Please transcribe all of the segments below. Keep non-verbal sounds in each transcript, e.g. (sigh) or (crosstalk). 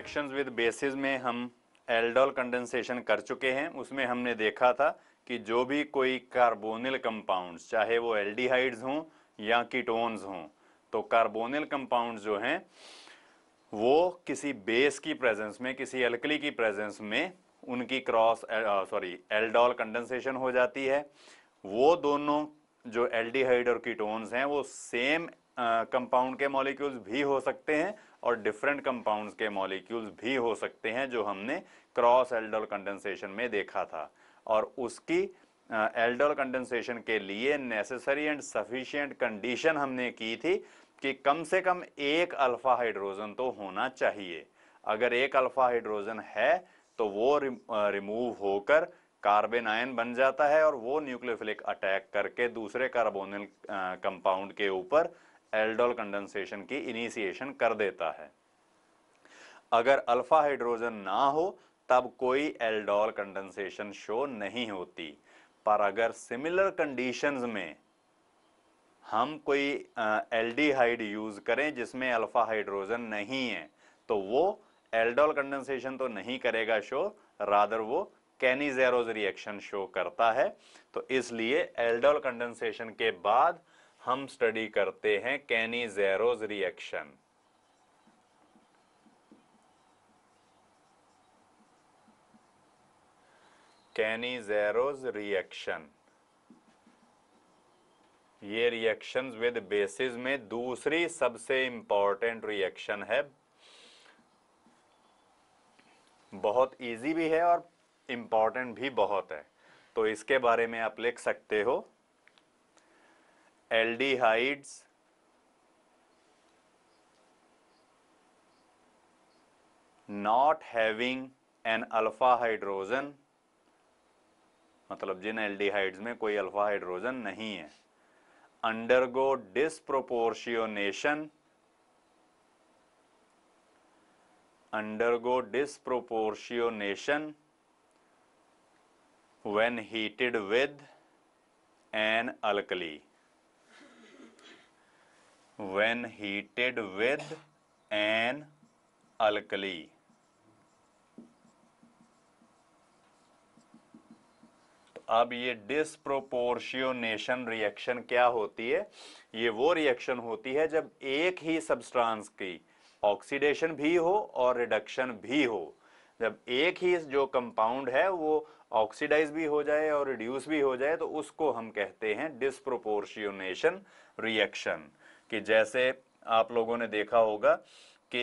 Reaction with bases में हम aldol condensation कर चुके हैं उसमें हमने देखा था कि जो भी कोई कार्बोनिल कंपाउंड्स चाहे वो एल्डिहाइड्स हों या कीटोन्स हों तो कार्बोनिल कंपाउंड्स जो हैं वो किसी बेस की प्रेजेंस में किसी एल्कली की प्रेजेंस में उनकी क्रॉस सॉरी एल्डोल कंडेंसेशन हो जाती है वो दोनों जो एल्डिहाइड और कीटोन्स हैं वो सेम कंपाउंड uh, के मॉलिक्यूल्स भी हो सकते हैं और डिफरेंट कंपाउंड्स के मॉलिक्यूल्स भी हो सकते हैं जो हमने क्रॉस एल्डोल कंडेंसेशन में देखा था और उसकी एल्डोल कंडेंसेशन के लिए नेसेसरी एंड सफिशियंट कंडीशन हमने की थी कि कम से कम एक अल्फा हाइड्रोजन तो होना चाहिए अगर एक अल्फा हाइड्रोजन है तो वो रिमूव होकर कार्बन आयन बन जाता है और वो न्यूक्लियोफिलिक अटैक करके दूसरे कार्बोनिल कंपाउंड के ऊपर एल्डोल कंडेंसेशन की इनिशिएशन कर देता है अगर अल्फा हाइड्रोजन ना हो तब कोई एल्डोल कंडेंसेशन शो नहीं होती पर अगर सिमिलर कंडीशंस में हम कोई एल्डिहाइड यूज करें जिसमें अल्फा हाइड्रोजन नहीं है तो वो एल्डोल कंडेंसेशन तो नहीं करेगा शो रादर वो कैनिजेरोज रिएक्शन शो करता है तो इसलिए एल्डोल कंडेंसेशन के बाद हम स्टडी करते हैं Cannizzaro's reaction Cannizzaro's reaction ये रिएक्शन विद बेसिस में दूसरी सबसे इंपॉर्टेंट रिएक्शन है बहुत इजी भी है और इंपॉर्टेंट भी बहुत है तो इसके बारे में आप लिख सकते हो aldehydes not having an alpha hydrogen मतलब जिन एल्डिहाइड्स में कोई अल्फा हाइड्रोजन नहीं है undergo disproportionation undergo disproportionation when heated with an alkali when heated with an alkali तो अब ये डिसप्रोपोर्शियोनेशन रिएक्शन क्या होती है ये वो रिएक्शन होती है जब एक ही सब्सटेंस की ऑक्सीडेशन भी हो और रिडक्शन भी हो जब एक ही जो कंपाउंड है वो ऑक्सीडाइज भी हो जाए और रिड्यूस भी हो जाए तो उसको हम कहते हैं डिसप्रोपोर्शियोनेशन रिएक्शन कि जैसे आप लोगों ने देखा होगा कि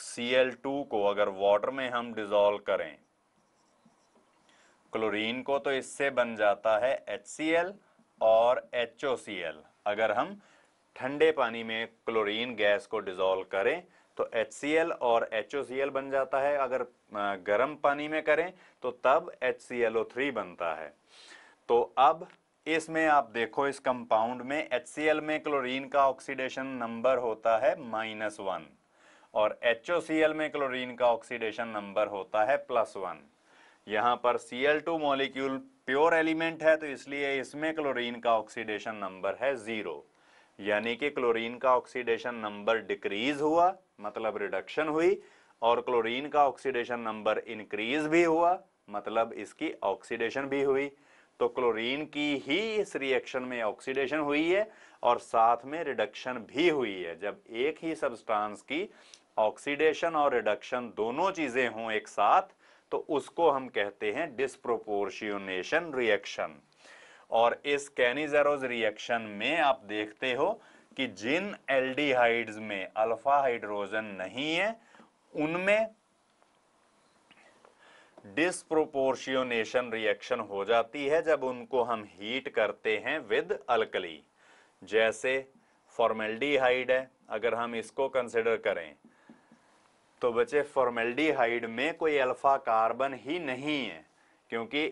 सी टू को अगर वाटर में हम डिजोल्व करें क्लोरीन को तो इससे बन जाता है एच सी एल और एच ओ सी एल अगर हम ठंडे पानी में क्लोरीन गैस को डिजोल्व करें तो एच सी एल और एच ओ सी एल बन जाता है अगर गर्म पानी में करें तो तब H C L O three बनता है तो अब इसमें आप देखो इस कंपाउंड में एच में क्लोरीन का ऑक्सीडेशन नंबर होता है माइनस वन और एच में क्लोरीन का ऑक्सीडेशन नंबर होता है प्लस वन यहां पर C L two molecule pure element है तो इसलिए इसमें क्लोरीन का ऑक्सीडेशन नंबर है ज़ीरो यानी कि क्लोरीन का ऑक्सीडेशन नंबर डिक्रीज हुआ मतलब रिडक्शन हुई और क्लोरीन का ऑक्सीडेशन नंबर इंक्रीज भी हुआ मतलब इसकी ऑक्सीडेशन भी हुई तो क्लोरीन की ही इस रिएक्शन में ऑक्सीडेशन हुई है और साथ में रिडक्शन भी हुई है जब एक ही सब्सटेंस की ऑक्सीडेशन और रिडक्शन दोनों चीजें हों एक साथ तो उसको हम कहते हैं डिस्प्रोपोर्शियोनेशन रिएक्शन और इस कैनिजेरोज रिएक्शन में आप देखते हो कि जिन एल्डिहाइड्स में अल्फा हाइड्रोजन नहीं है उनमें डिस्प्रोपोर्शियोनेशन रिएक्शन हो जाती है जब उनको हम हीट करते हैं विद अल्कली जैसे फॉर्मेल्डिहाइड है अगर हम इसको कंसिडर करें तो बचे फॉर्मेल्डिहाइड में कोई अल्फा कार्बन ही नहीं है क्योंकि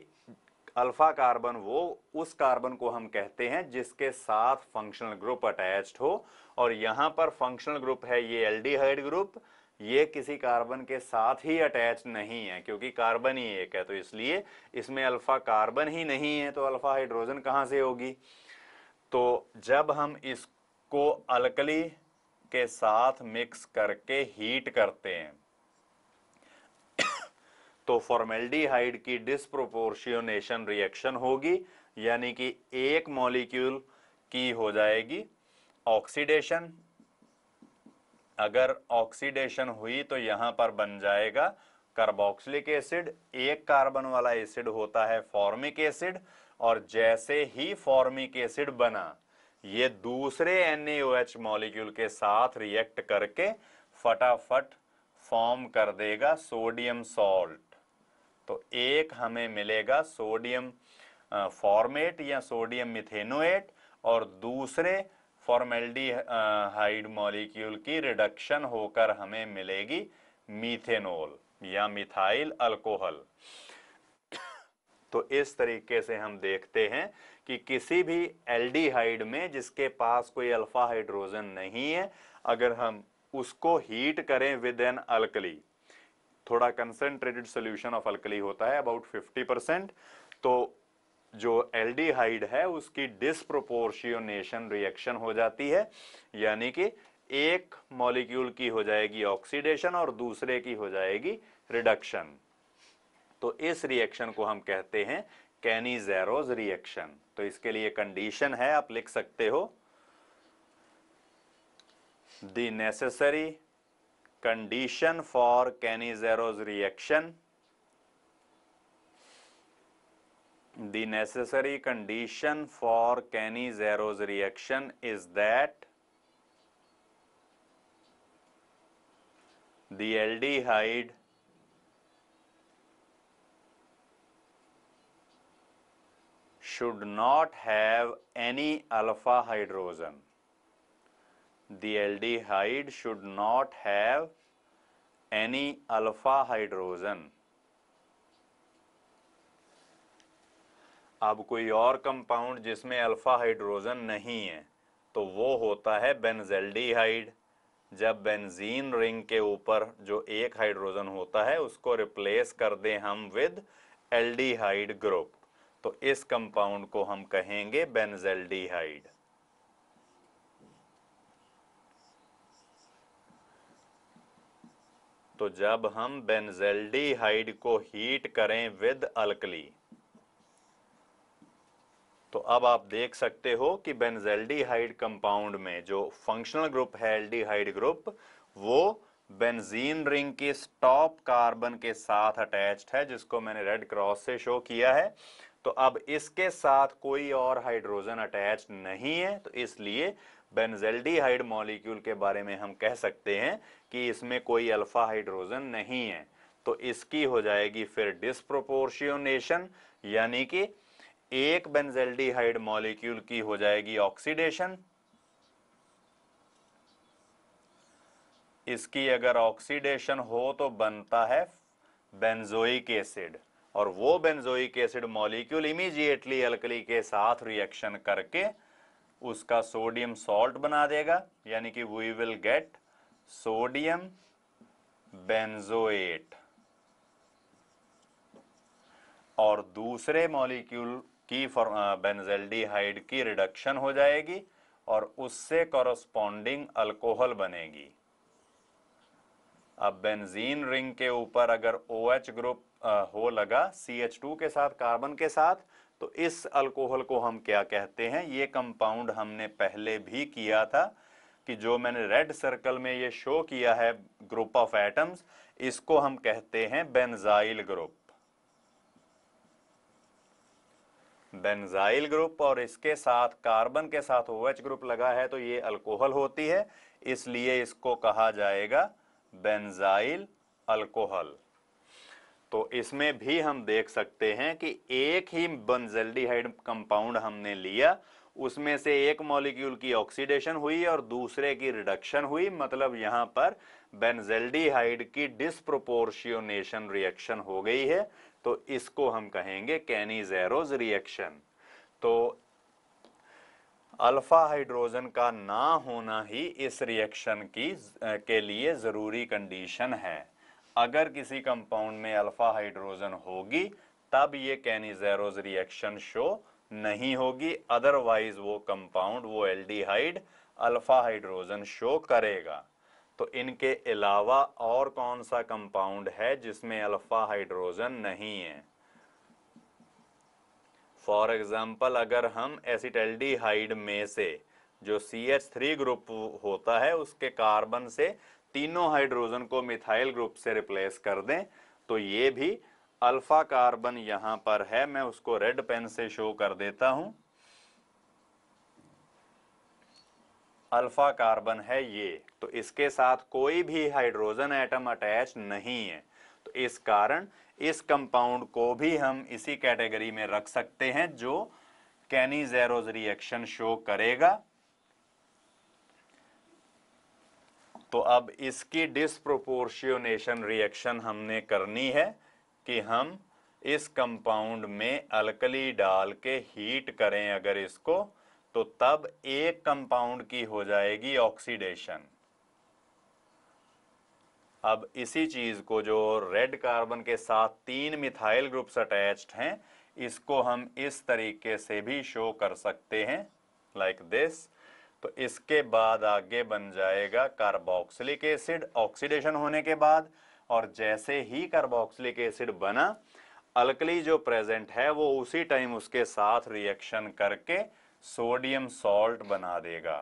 अल्फा कार्बन वो उस कार्बन को हम कहते हैं जिसके साथ फंक्शनल ग्रुप अटैच्ड हो और यहाँ पर फंक्शनल ग्रुप है ये एल्डिहाइड ग्रुप ये किसी कार्बन के साथ ही अटैच नहीं है क्योंकि कार्बन ही एक है तो इसलिए इसमें अल्फ़ा कार्बन ही नहीं है तो अल्फ़ा हाइड्रोजन कहाँ से होगी तो जब हम इसको अलकली के साथ मिक्स करके हीट करते हैं (coughs) तो फॉर्मेल्डिहाइड की डिस्प्रोपोर्शियोनेशन रिएक्शन होगी यानी कि एक मॉलिक्यूल की हो जाएगी ऑक्सीडेशन अगर ऑक्सीडेशन हुई तो यहां पर बन जाएगा कार्बोक्सिलिक एसिड एक कार्बन वाला एसिड होता है फॉर्मिक एसिड और जैसे ही फॉर्मिक एसिड बना ये दूसरे एन मॉलिक्यूल के साथ रिएक्ट करके फटाफट फॉर्म कर देगा सोडियम सॉल्ट तो एक हमें मिलेगा सोडियम फॉर्मेट या सोडियम मिथेनोएट और दूसरे फॉर्मेल्डिहाइड मॉलिक्यूल की रिडक्शन होकर हमें मिलेगी मीथेनॉल या मिथाइल अल्कोहल तो इस तरीके से हम देखते हैं कि किसी भी एल्डिहाइड में जिसके पास कोई अल्फा हाइड्रोजन नहीं है अगर हम उसको हीट करें विद एन अल्कली थोड़ा कंसेंट्रेटेड सोल्यूशन ऑफ अल्कली होता है अबाउट 50 परसेंट तो जो एल्डिहाइड है उसकी डिस्प्रोपोर्शियोनेशन रिएक्शन हो जाती है यानी कि एक मॉलिक्यूल की हो जाएगी ऑक्सीडेशन और दूसरे की हो जाएगी रिडक्शन तो इस रिएक्शन को हम कहते हैं कैनीजेरोज रिएक्शन तो इसके लिए कंडीशन है आप लिख सकते हो the condition for for Canizero's reaction The necessary condition for Zero's reaction is that the aldehyde should not have any alpha hydrogen. The aldehyde should not have any alpha hydrogen. अब कोई और compound जिसमें alpha hydrogen नहीं है तो वो होता है बेनजेल्डिहाइड जब बेंजीन रिंग के ऊपर जो एक हाइड्रोजन होता है उसको रिप्लेस कर दें हम विद एल्डिहाइड ग्रुप तो इस कंपाउंड को हम कहेंगे बेनजेल्डिहाइड तो जब हम बेनजेल्डिहाइड को हीट करें विद अल्कली तो अब आप देख सकते हो कि बेनजेल्डीहाइड कंपाउंड में जो फंक्शनल ग्रुप है एल्डिहाइड ग्रुप वो बेंजीन रिंग के स्टॉप कार्बन के साथ अटैच्ड है जिसको मैंने रेड क्रॉस से शो किया है तो अब इसके साथ कोई और हाइड्रोजन अटैच नहीं है तो इसलिए बेनजेल्डीहाइड मॉलिक्यूल के बारे में हम कह सकते हैं कि इसमें कोई अल्फा हाइड्रोजन नहीं है तो इसकी हो जाएगी फिर डिस्प्रोपोर्शियोनेशन यानी कि एक बेंजेल्डिहाइड मॉलिक्यूल की हो जाएगी ऑक्सीडेशन इसकी अगर ऑक्सीडेशन हो तो बनता है बेंजोइक एसिड और वो benzoic acid molecule immediately alkali के साथ रिएक्शन करके उसका सोडियम सॉल्ट बना देगा यानी कि we will get sodium benzoate और दूसरे मॉलिक्यूल की बेंजल्डिहाइड uh, की रिडक्शन हो जाएगी और उससे कॉरस्पॉन्डिंग अल्कोहल बनेगी अब बेंजीन रिंग के ऊपर अगर ओ OH ग्रुप हो लगा सी एच टू के साथ कार्बन के साथ तो इस अल्कोहल को हम क्या कहते हैं ये कंपाउंड हमने पहले भी किया था कि जो मैंने रेड सर्कल में ये शो किया है ग्रुप ऑफ एटम्स इसको हम कहते हैं बेंजाइल ग्रुप बेंजाइल ग्रुप और इसके साथ कार्बन के साथ ओ OH ग्रुप लगा है तो ये अल्कोहल होती है इसलिए इसको कहा जाएगा बेंजाइल अल्कोहल तो इसमें भी हम देख सकते हैं कि एक ही बंजल्डिहाइड कंपाउंड हमने लिया उसमें से एक मॉलिक्यूल की ऑक्सीडेशन हुई और दूसरे की रिडक्शन हुई मतलब यहां पर बेंजेल्डिहाइड की डिस्प्रोपोर्शियोनेशन रिएक्शन हो गई है तो इसको हम कहेंगे कैनीजेरोज रिएक्शन तो अल्फा हाइड्रोजन का ना होना ही इस रिएक्शन की के लिए ज़रूरी कंडीशन है अगर किसी कंपाउंड में अल्फा हाइड्रोजन होगी तब ये कैनिजेरोज रिएक्शन शो नहीं होगी अदरवाइज वो कंपाउंड वो एल्डिहाइड अल्फा हाइड्रोजन शो करेगा तो इनके अलावा और कौन सा कंपाउंड है जिसमें अल्फा हाइड्रोजन नहीं है फॉर एग्जाम्पल अगर हम हाइड में से जो सी एच थ्री ग्रुप होता है उसके कार्बन से तीनों हाइड्रोजन को मिथाइल ग्रुप से रिप्लेस कर दें तो ये भी अल्फा कार्बन यहां पर है मैं उसको रेड पेन से शो कर देता हूँ अल्फा कार्बन है ये तो इसके साथ कोई भी हाइड्रोजन एटम अटैच नहीं है तो इस कारण इस कंपाउंड को भी हम इसी कैटेगरी में रख सकते हैं जो कैनीजेरोज रिएक्शन शो करेगा तो अब इसकी डिस्प्रोपोर्शियोनेशन रिएक्शन हमने करनी है कि हम इस कंपाउंड में अलकली डाल के हीट करें अगर इसको तो तब एक कंपाउंड की हो जाएगी ऑक्सीडेशन अब इसी चीज को जो रेड कार्बन के साथ तीन मिथाइल ग्रुप्स अटैच्ड हैं इसको हम इस तरीके से भी शो कर सकते हैं लाइक like दिस तो इसके बाद आगे बन जाएगा कार्बोक्सिलिक एसिड ऑक्सीडेशन होने के बाद और जैसे ही कार्बोक्सिलिक एसिड बना अल्कली जो प्रेजेंट है वो उसी टाइम उसके साथ रिएक्शन करके सोडियम सॉल्ट बना देगा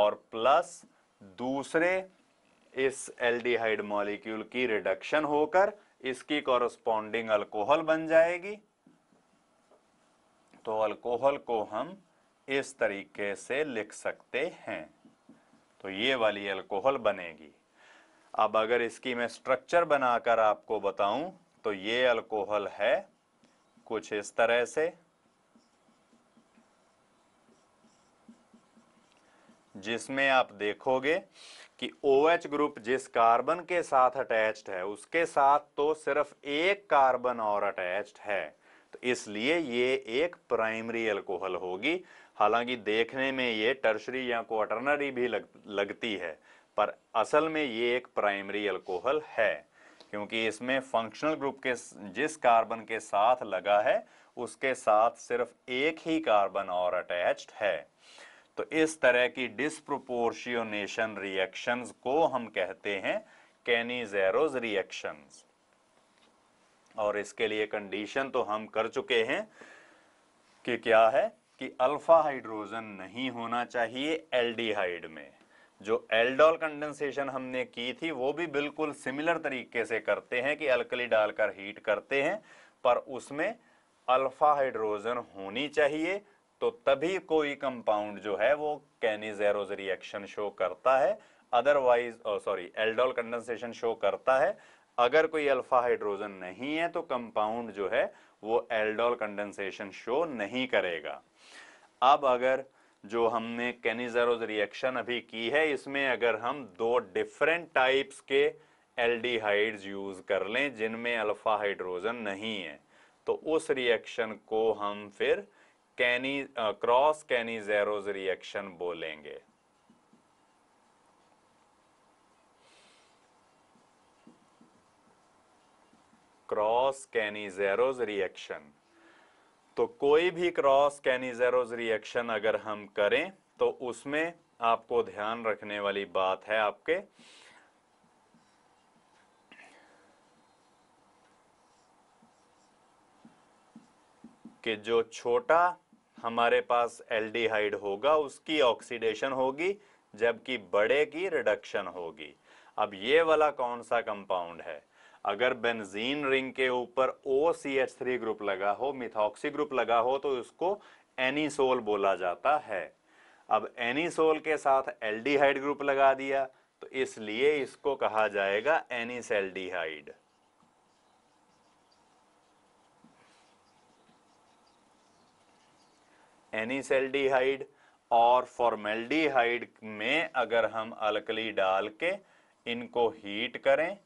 और प्लस दूसरे इस एल्डिहाइड मॉलिक्यूल की रिडक्शन होकर इसकी कॉरस्पॉन्डिंग अल्कोहल बन जाएगी तो अल्कोहल को हम इस तरीके से लिख सकते हैं तो ये वाली अल्कोहल बनेगी अब अगर इसकी मैं स्ट्रक्चर बनाकर आपको बताऊं तो ये अल्कोहल है कुछ इस तरह से जिसमें आप देखोगे कि OH ग्रुप जिस कार्बन के साथ अटैच्ड है उसके साथ तो सिर्फ एक कार्बन और अटैच्ड है तो इसलिए ये एक प्राइमरी अल्कोहल होगी हालांकि देखने में ये टर्शरी या क्वाटरनरी भी लग, लगती है पर असल में ये एक प्राइमरी अल्कोहल है क्योंकि इसमें फंक्शनल ग्रुप के जिस कार्बन के साथ लगा है उसके साथ सिर्फ एक ही कार्बन और अटैच्ड है तो इस तरह की डिस्प्रोपोर्शियोनेशन रिएक्शंस को हम कहते हैं कैनीजेरोज रिएक्शंस और इसके लिए कंडीशन तो हम कर चुके हैं कि क्या है कि अल्फा हाइड्रोजन नहीं होना चाहिए एल्डिहाइड में जो एल्डोल कंडेंसेशन हमने की थी वो भी बिल्कुल सिमिलर तरीके से करते हैं कि अल्कली डालकर हीट करते हैं पर उसमें अल्फा हाइड्रोजन होनी चाहिए तो तभी कोई कंपाउंड जो है वो कैनिजेरोज रिएक्शन शो करता है otherwise sorry aldol condensation show करता है अगर कोई अल्फा हाइड्रोजन नहीं है तो कंपाउंड जो है वो एल्डोल कंडेंसेशन शो नहीं करेगा अब अगर जो हमने कैनिजेरोज रिएक्शन अभी की है इसमें अगर हम दो डिफरेंट टाइप्स के एल्डिहाइड्स यूज कर लें जिनमें अल्फा हाइड्रोजन नहीं है तो उस रिएक्शन को हम फिर कैनी क्रॉस कैनी जेरोज रिएक्शन बोलेंगे क्रॉस जेरोज रिएक्शन तो कोई भी क्रॉस कैनी जेरोज रिएक्शन अगर हम करें तो उसमें आपको ध्यान रखने वाली बात है आपके कि जो छोटा हमारे पास एल्डिहाइड होगा उसकी ऑक्सीडेशन होगी जबकि बड़े की रिडक्शन होगी अब ये वाला कौन सा कंपाउंड है अगर बेंजीन रिंग के ऊपर O C H three group लगा हो मिथॉक्सी ग्रुप लगा हो तो उसको एनीसोल बोला जाता है अब एनीसोल के साथ एल्डिहाइड ग्रुप लगा दिया तो इसलिए इसको कहा जाएगा एनिस एल्डिहाइड एनिसल्डिहाइड और फॉर्मेल्डिहाइड में अगर हम अलकली डाल के इनको हीट करें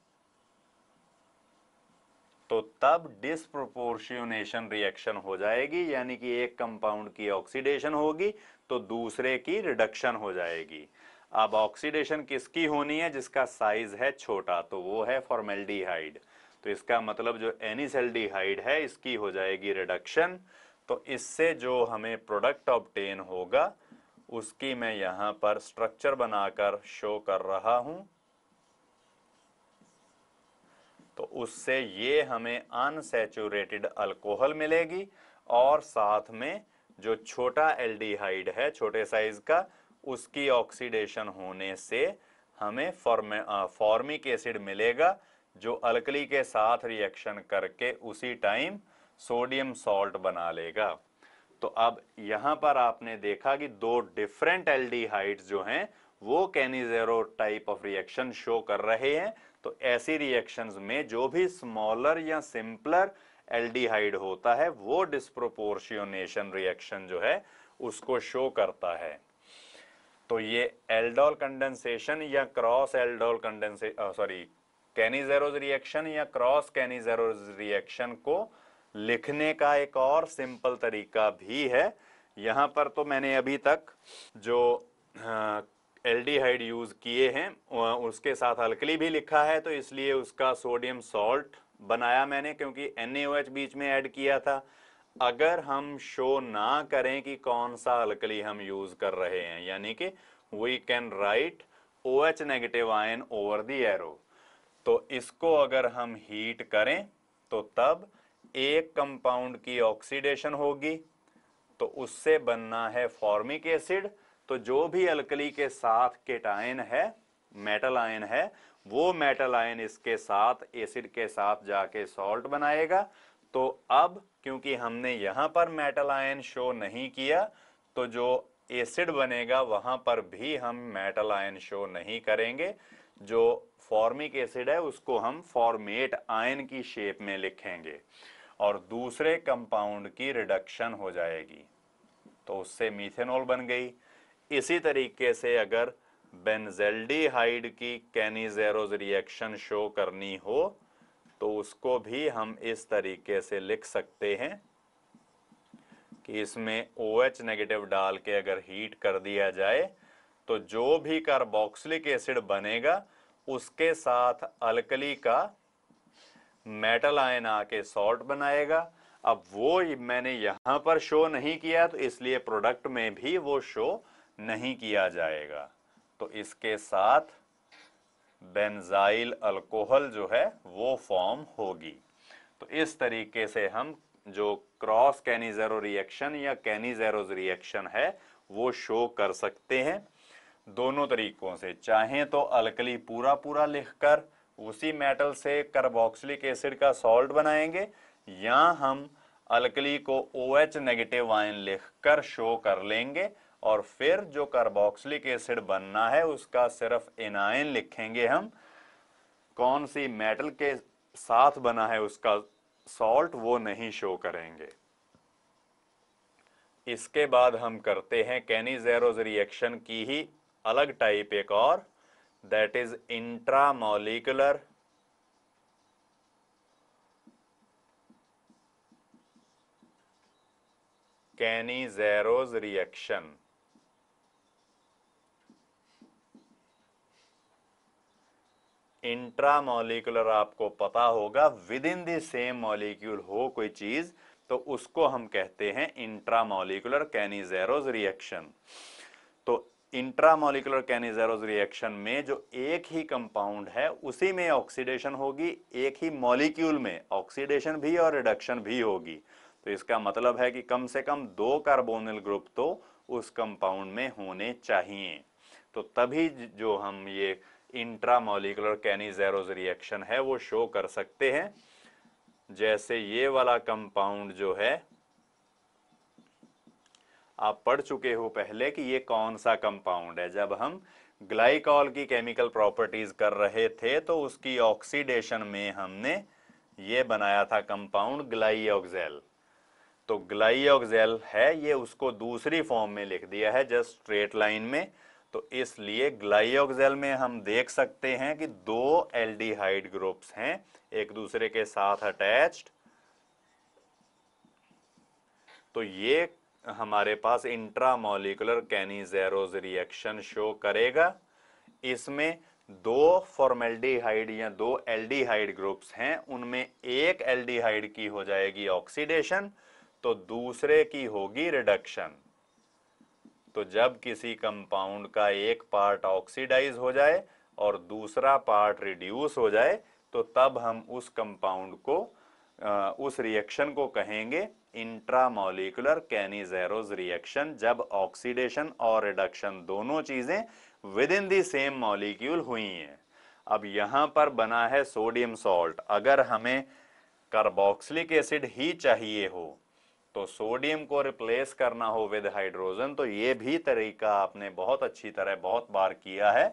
तो तब डिस्प्रोपोर्शनेशन रिएक्शन हो जाएगी यानी कि एक कंपाउंड की ऑक्सीडेशन होगी तो दूसरे की रिडक्शन हो जाएगी अब ऑक्सीडेशन किसकी होनी है जिसका साइज है छोटा तो वो है फॉर्मेल्डिहाइड तो इसका मतलब जो एनिसल्डिहाइड है इसकी हो जाएगी रिडक्शन तो इससे जो हमें प्रोडक्ट ऑप्टेन होगा उसकी मैं यहाँ पर स्ट्रक्चर बनाकर शो कर रहा हूं तो उससे ये हमें अनसेचुरेटेड अल्कोहल मिलेगी और साथ में जो छोटा एल्डिहाइड है छोटे साइज का उसकी ऑक्सीडेशन होने से हमें फॉर्मे फॉर्मिक एसिड मिलेगा जो अल्कली के साथ रिएक्शन करके उसी टाइम सोडियम सॉल्ट बना लेगा तो अब यहां पर आपने देखा कि दो डिफरेंट एल्डिहाइड्स जो हैं वो Cannizzaro type of reaction show कर रहे हैं तो ऐसी रिएक्शंस में जो भी स्मॉलर या सिंपलर एल्डिहाइड होता है वो डिस्प्रोपोर्शियोनेशन रिएक्शन जो है उसको शो करता है तो ये एल्डोल कंडेंसेशन या cross aldol condense sorry Cannizzaro's reaction या क्रॉस कैनिजेरोज रिएक्शन को लिखने का एक और सिंपल तरीका भी है यहाँ पर तो मैंने अभी तक जो एल्डिहाइड यूज़ किए हैं उसके साथ अल्कली भी लिखा है तो इसलिए उसका सोडियम सॉल्ट बनाया मैंने क्योंकि एन बीच में ऐड किया था अगर हम शो ना करें कि कौन सा अल्कली हम यूज़ कर रहे हैं यानी कि we can write O H negative ion over the arrow तो इसको अगर हम हीट करें तो तब एक कंपाउंड की ऑक्सीडेशन होगी तो उससे बनना है फॉर्मिक एसिड तो जो भी अल्कली के साथ केटाइन है मेटल आयन है वो मेटल आयन इसके साथ एसिड के साथ जाके सॉल्ट बनाएगा तो अब क्योंकि हमने यहां पर मेटल आयन शो नहीं किया तो जो एसिड बनेगा वहां पर भी हम मेटल आयन शो नहीं करेंगे जो फॉर्मिक एसिड है उसको हम फॉर्मेट आयन की शेप में लिखेंगे और दूसरे कंपाउंड की रिडक्शन हो जाएगी तो उससे मीथेनॉल बन गई इसी तरीके से अगर बेंजेल्डिहाइड की कैनिजेरोज रिएक्शन शो करनी हो तो उसको भी हम इस तरीके से लिख सकते हैं कि इसमें ओ OH नेगेटिव डाल के अगर हीट कर दिया जाए तो जो भी कार्बोक्सिलिक एसिड बनेगा उसके साथ अल्कली का मेटल आयन आके सॉल्ट बनाएगा अब वो मैंने यहाँ पर शो नहीं किया तो इसलिए प्रोडक्ट में भी वो शो नहीं किया जाएगा तो इसके साथ बेंजाइल अल्कोहल जो है वो फॉर्म होगी तो इस तरीके से हम जो क्रॉस कैनिजेरो रिएक्शन या कैनिजेरो रिएक्शन है वो शो कर सकते हैं दोनों तरीकों से चाहें तो अलकली पूरा पूरा लिखकर उसी मेटल से कार्बोक्सिलिक एसिड का सॉल्ट बनाएंगे या हम अलकली को ओ एच नेगेटिव आयन लिखकर शो कर लेंगे और फिर जो कार्बोक्सिलिक एसिड बनना है उसका सिर्फ एनायन लिखेंगे हम कौन सी मेटल के साथ बना है उसका सॉल्ट वो नहीं शो करेंगे इसके बाद हम करते हैं कैनी जेरोज रिएक्शन की ही अलग टाइप एक और that is intramolecular Canizaro's reaction. Intramolecular आपको पता होगा within the same molecule हो कोई चीज तो उसको हम कहते हैं intramolecular Cannizzaro's reaction intramolecular Cannizzaro's reaction में जो एक ही कंपाउंड है उसी में ऑक्सीडेशन होगी एक ही मॉलिक्यूल में ऑक्सीडेशन भी और रिडक्शन भी होगी तो इसका मतलब है कि कम से कम दो कार्बोनिल ग्रुप तो उस कंपाउंड में होने चाहिए तो तभी जो हम ये इंट्रामोलिकुलर कैनिजेरोज रिएक्शन है वो शो कर सकते हैं जैसे ये वाला कंपाउंड जो है आप पढ़ चुके हो पहले कि ये कौन सा कंपाउंड है जब हम ग्लाइकॉल की केमिकल प्रॉपर्टीज कर रहे थे तो उसकी ऑक्सीडेशन में हमने ये बनाया था कंपाउंड ग्लाइऑक्सेल तो ग्लाइऑक्सेल है ये उसको दूसरी फॉर्म में लिख दिया है जस्ट स्ट्रेट लाइन में तो इसलिए ग्लाइऑक्सेल में हम देख सकते हैं कि दो एल्डिहाइड ग्रुप्स हैं एक दूसरे के साथ अटैच्ड तो ये हमारे पास मोलिकुलर कैनिजेरोज रिएक्शन शो करेगा इसमें दो फॉर्मेल्डिहाइड या दो एल्डिहाइड ग्रुप्स हैं उनमें एक एल्डिहाइड की हो जाएगी ऑक्सीडेशन तो दूसरे की होगी रिडक्शन तो जब किसी कंपाउंड का एक पार्ट ऑक्सीडाइज हो जाए और दूसरा पार्ट रिड्यूस हो जाए तो तब हम उस कंपाउंड को उस रिएक्शन को कहेंगे इंट्रामोलिकुलर कैनिजेरोज रिएक्शन जब ऑक्सीडेशन और रिडक्शन दोनों चीजें within the same molecule हुई हैं अब यहां पर बना है सोडियम सॉल्ट अगर हमें कार्बोक्सिलिक एसिड ही चाहिए हो तो सोडियम को रिप्लेस करना हो विद हाइड्रोजन तो ये भी तरीका आपने बहुत अच्छी तरह बहुत बार किया है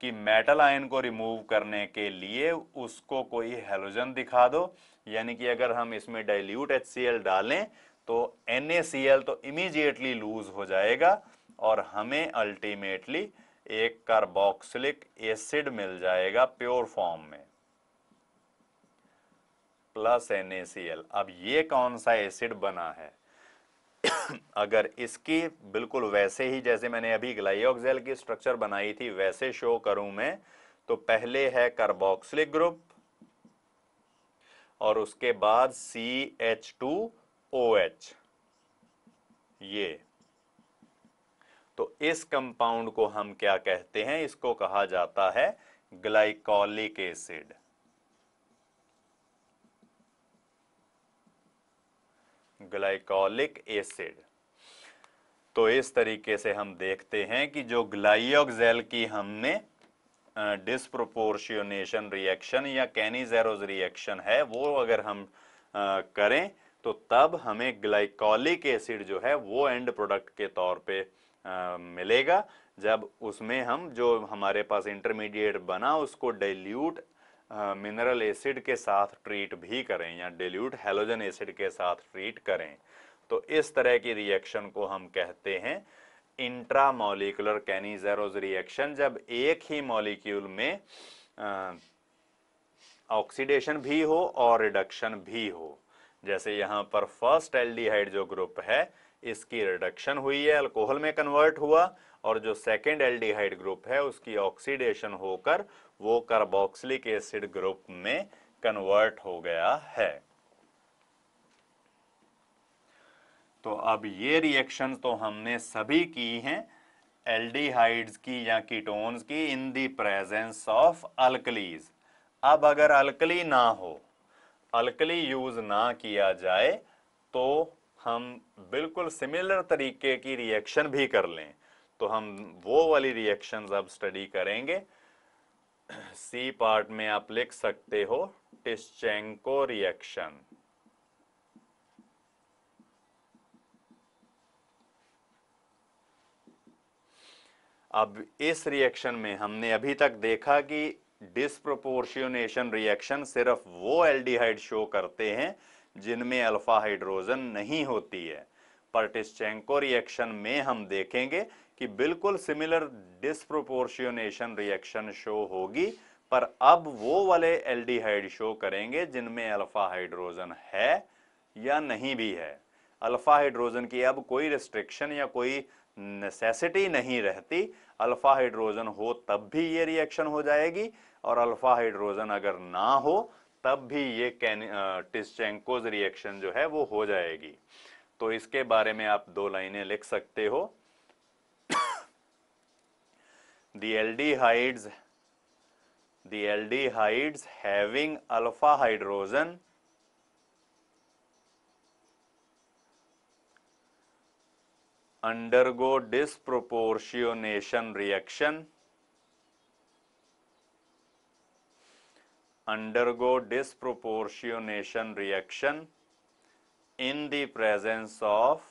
कि मेटल आयन को रिमूव करने के लिए उसको कोई हेलोजन दिखा दो यानी कि अगर हम इसमें डाइल्यूट एच डालें तो एन तो इमीजिएटली लूज हो जाएगा और हमें अल्टीमेटली एक कार्बोक्सिलिक एसिड मिल जाएगा प्योर फॉर्म में प्लस NaCl अब ये कौन सा एसिड बना है (coughs) अगर इसकी बिल्कुल वैसे ही जैसे मैंने अभी ग्लाइक्सेल की स्ट्रक्चर बनाई थी वैसे शो करूं मैं तो पहले है कार्बोक्सिलिक ग्रुप और उसके बाद C H two O H ये तो इस कंपाउंड को हम क्या कहते हैं इसको कहा जाता है ग्लाइकोलिक एसिड ग्लाइकोलिक एसिड तो इस तरीके से हम देखते हैं कि जो ग्लाइयोक्सेल की हमने डिस्प्रोपोर्शनेशन रिएक्शन या कैनिजेरोज रिएक्शन है वो अगर हम करें तो तब हमें ग्लाइकोलिक एसिड जो है वो एंड प्रोडक्ट के तौर पे आ, मिलेगा जब उसमें हम जो हमारे पास इंटरमीडिएट बना उसको डाइल्यूट मिनरल एसिड के साथ ट्रीट भी करें या डेल्यूट हेलोजन एसिड के साथ ट्रीट करें तो इस तरह की रिएक्शन को हम कहते हैं इंट्रामोलिकुलर कैनिजेरोज रिएक्शन जब एक ही मॉलिक्यूल में ऑक्सीडेशन भी हो और रिडक्शन भी हो जैसे यहाँ पर फर्स्ट एल्डिहाइड जो ग्रुप है इसकी रिडक्शन हुई है अल्कोहल में कन्वर्ट हुआ और जो सेकेंड एल्डिहाइड ग्रुप है उसकी ऑक्सीडेशन होकर वो कार्बोक्सिलिक एसिड ग्रुप में कन्वर्ट हो गया है तो अब ये रिएक्शन तो हमने सभी की हैं एल्डिहाइड्स की या कीटोन्स की इन दी प्रेजेंस ऑफ अल्कलीज अब अगर अल्कली ना हो अल्कली यूज ना किया जाए तो हम बिल्कुल सिमिलर तरीके की रिएक्शन भी कर लें तो हम वो वाली रिएक्शंस अब स्टडी करेंगे सी पार्ट में आप लिख सकते हो टिस्चेंको रिएक्शन अब इस रिएक्शन में हमने अभी तक देखा कि डिस्प्रोपोर्शियोनेशन रिएक्शन सिर्फ वो एल्डिहाइड शो करते हैं जिनमें अल्फा हाइड्रोजन नहीं होती है पर्टिस्चेंको रिएक्शन में हम देखेंगे कि बिल्कुल सिमिलर डिस्प्रोपोर्शियोनेशन रिएक्शन शो होगी पर अब वो वाले एल्डिहाइड शो करेंगे जिनमें अल्फा हाइड्रोजन है या नहीं भी है अल्फा हाइड्रोजन की अब कोई रिस्ट्रिक्शन या कोई नेसेसिटी नहीं रहती अल्फा हाइड्रोजन हो तब भी ये रिएक्शन हो जाएगी और अल्फा हाइड्रोजन अगर ना हो तब भी ये टिस्चेंकोज रिएक्शन जो है वो हो जाएगी तो इसके बारे में आप दो लाइनें लिख सकते हो the aldehydes having alpha hydrogen undergo disproportionation reaction undergo disproportionation reaction in the presence of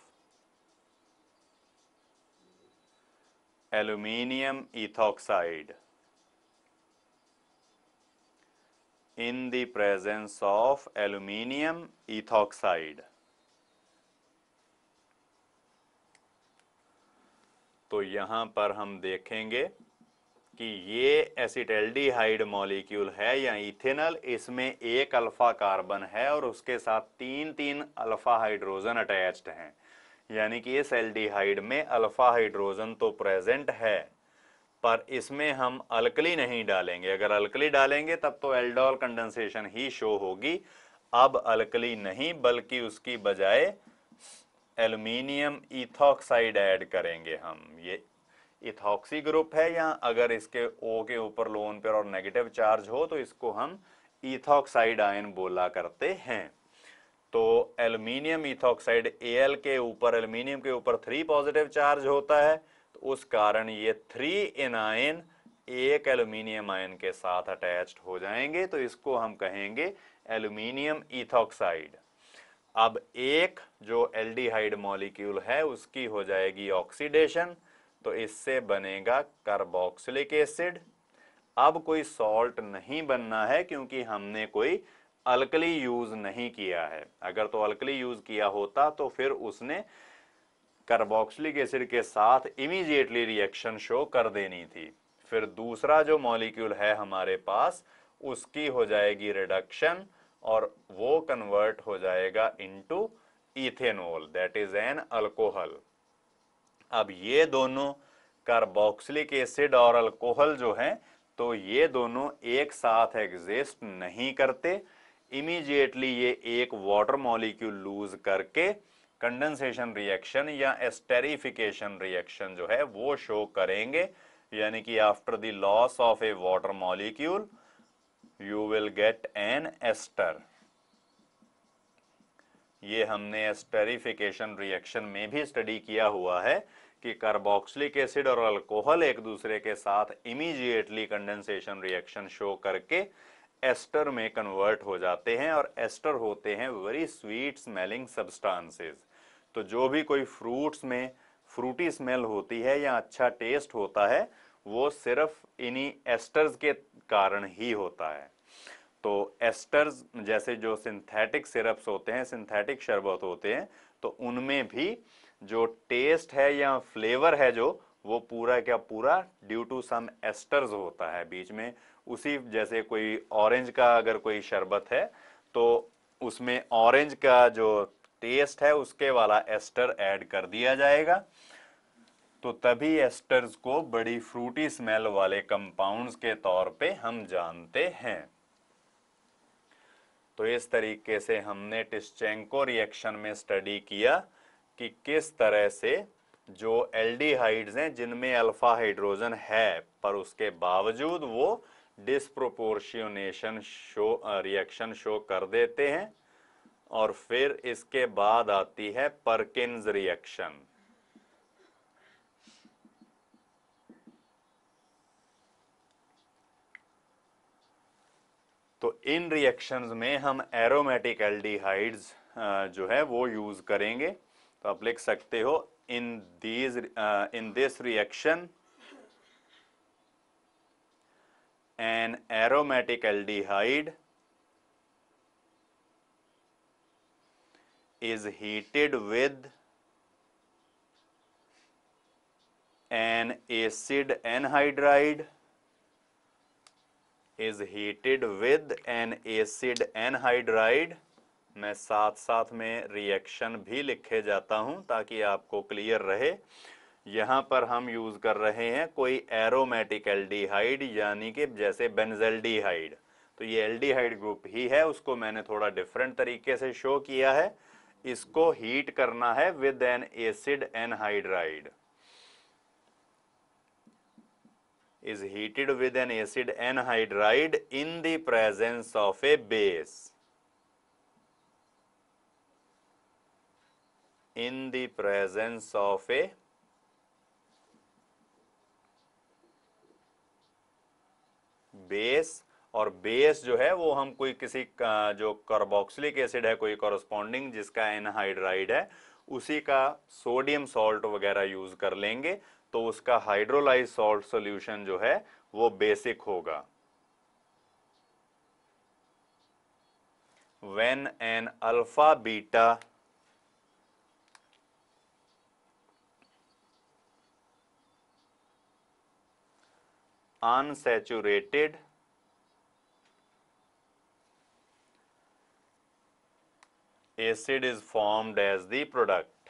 aluminium ethoxide in the presence of aluminium ethoxide तो यहाँ पर हम देखेंगे कि ये एसिटेल्डिहाइड मॉलिक्यूल है या इथेनल इसमें एक अल्फा कार्बन है और उसके साथ तीन तीन अल्फा हाइड्रोजन अटैच्ड हैं यानी कि इस एल्डिहाइड में अल्फा हाइड्रोजन तो प्रेजेंट है पर इसमें हम अल्कली नहीं डालेंगे अगर अल्कली डालेंगे तब तो एल्डोल कंडेंसेशन ही शो होगी अब अल्कली नहीं बल्कि उसकी बजाय एल्यूमिनियम इथॉक्साइड ऐड करेंगे हम ये इथॉक्सी ग्रुप है या अगर इसके ओ के ऊपर लोन पर और नेगेटिव चार्ज हो तो इसको हम इथॉक्साइड आयन बोला करते हैं तो एल्यूमिनियम इथॉक्साइड एल के ऊपर एल्यूमिनियम के ऊपर थ्री पॉजिटिव चार्ज होता है तो उस कारण ये थ्री इन आयन एक एल्यूमिनियम आयन के साथ अटैच्ड हो जाएंगे तो इसको हम कहेंगे एल्यूमिनियम इथॉक्साइड अब एक जो एल्डिहाइड मॉलिक्यूल है उसकी हो जाएगी ऑक्सीडेशन तो इससे बनेगा कार्बोक्सिलिक एसिड अब कोई सॉल्ट नहीं बनना है क्योंकि हमने कोई अल्कली यूज नहीं किया है अगर तो अल्कली यूज किया होता तो फिर उसने कार्बोक्सिलिक एसिड के साथ इमीजिएटली रिएक्शन शो कर देनी थी फिर दूसरा जो मॉलिक्यूल है हमारे पास उसकी हो जाएगी रिडक्शन और वो कन्वर्ट हो जाएगा into ethanol that is an alcohol अब ये दोनों कार्बोक्सिलिक एसिड और अल्कोहल जो है तो ये दोनों एक साथ एग्जिस्ट नहीं करते इमीजिएटली ये एक वाटर मॉलिक्यूल लूज करके कंडेंसेशन रिएक्शन या एस्टेरिफिकेशन रिएक्शन जो है वो शो करेंगे यानी कि after the loss of a water molecule you will get an ester ये हमने एस्टरिफिकेशन रिएक्शन में भी स्टडी किया हुआ है कि कार्बोक्सिलिक एसिड और अल्कोहल एक दूसरे के साथ इमीजिएटली कंडेंसेशन रिएक्शन शो करके एस्टर में कन्वर्ट हो जाते हैं और एस्टर होते हैं वेरी स्वीट स्मेलिंग सब्सटेंसेस तो जो भी कोई फ्रूट्स में फ्रूटी स्मेल होती है या अच्छा टेस्ट होता है वो सिर्फ इन्हीं एस्टर्स के कारण ही होता है तो एस्टर्स जैसे जो सिंथेटिक सिरप्स होते हैं सिंथेटिक शरबत होते हैं तो उनमें भी जो टेस्ट है या फ्लेवर है जो वो पूरा क्या पूरा ड्यू टू सम एस्टर्स होता है बीच में उसी जैसे कोई ऑरेंज का अगर कोई शरबत है तो उसमें ऑरेंज का जो टेस्ट है उसके वाला एस्टर ऐड कर दिया जाएगा तो तभी एस्टर्स को बड़ी फ्रूटी स्मेल वाले कंपाउंड्स के तौर पे हम जानते हैं तो इस तरीके से हमने टिस्चेंको रिएक्शन में स्टडी किया कि किस तरह से जो एल्डिहाइड्स हैं जिनमें अल्फा हाइड्रोजन है पर उसके बावजूद वो डिस्प्रोपोर्शियोनेशन शो रिएक्शन शो कर देते हैं और फिर इसके बाद आती है परकिंस रिएक्शन तो इन रिएक्शंस में हम एरोमेटिक एल्डिहाइड्स जो है वो यूज़ करेंगे तो आप लिख सकते हो in these in this reaction an एल aromatic is heated with an acid acid hydride is heated with an acid anhydride मैं साथ साथ में रिएक्शन भी लिखे जाता हूं ताकि आपको क्लियर रहे यहाँ पर हम यूज कर रहे हैं कोई एरोमेटिक एल्डिहाइड यानी कि जैसे बेनजेल्डिहाइड तो ये एल्डिहाइड ग्रुप ही है उसको मैंने थोड़ा डिफरेंट तरीके से शो किया है इसको हीट करना है with an acid anhydride is heated with an acid anhydride in the presence of a base. In the presence of a base और बेस जो है वो हम कोई किसी जो कार्बोक्सिलिक एसिड है कोई कॉरस्पॉन्डिंग जिसका एनहाइड्राइड है उसी का सोडियम सॉल्ट वगैरह यूज कर लेंगे तो उसका हाइड्रोलाइज सॉल्ट सॉल्यूशन जो है वो बेसिक होगा when an alpha beta unsaturated acid is formed as the product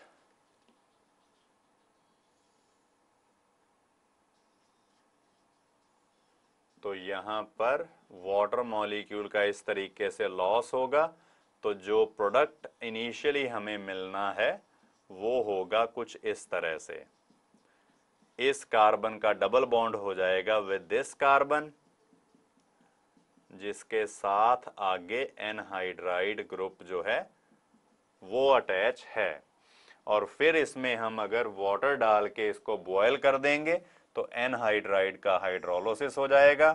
तो यहां पर वाटर मॉलिक्यूल का इस तरीके से लॉस होगा तो जो प्रोडक्ट इनिशियली हमें मिलना है वो होगा कुछ इस तरह से इस कार्बन का डबल बॉन्ड हो जाएगा विद दिस कार्बन जिसके साथ आगे एनहाइड्राइड ग्रुप जो है वो अटैच है और फिर इसमें हम अगर वाटर डाल के इसको बॉयल कर देंगे तो एनहाइड्राइड का हाइड्रोलोसिस हो जाएगा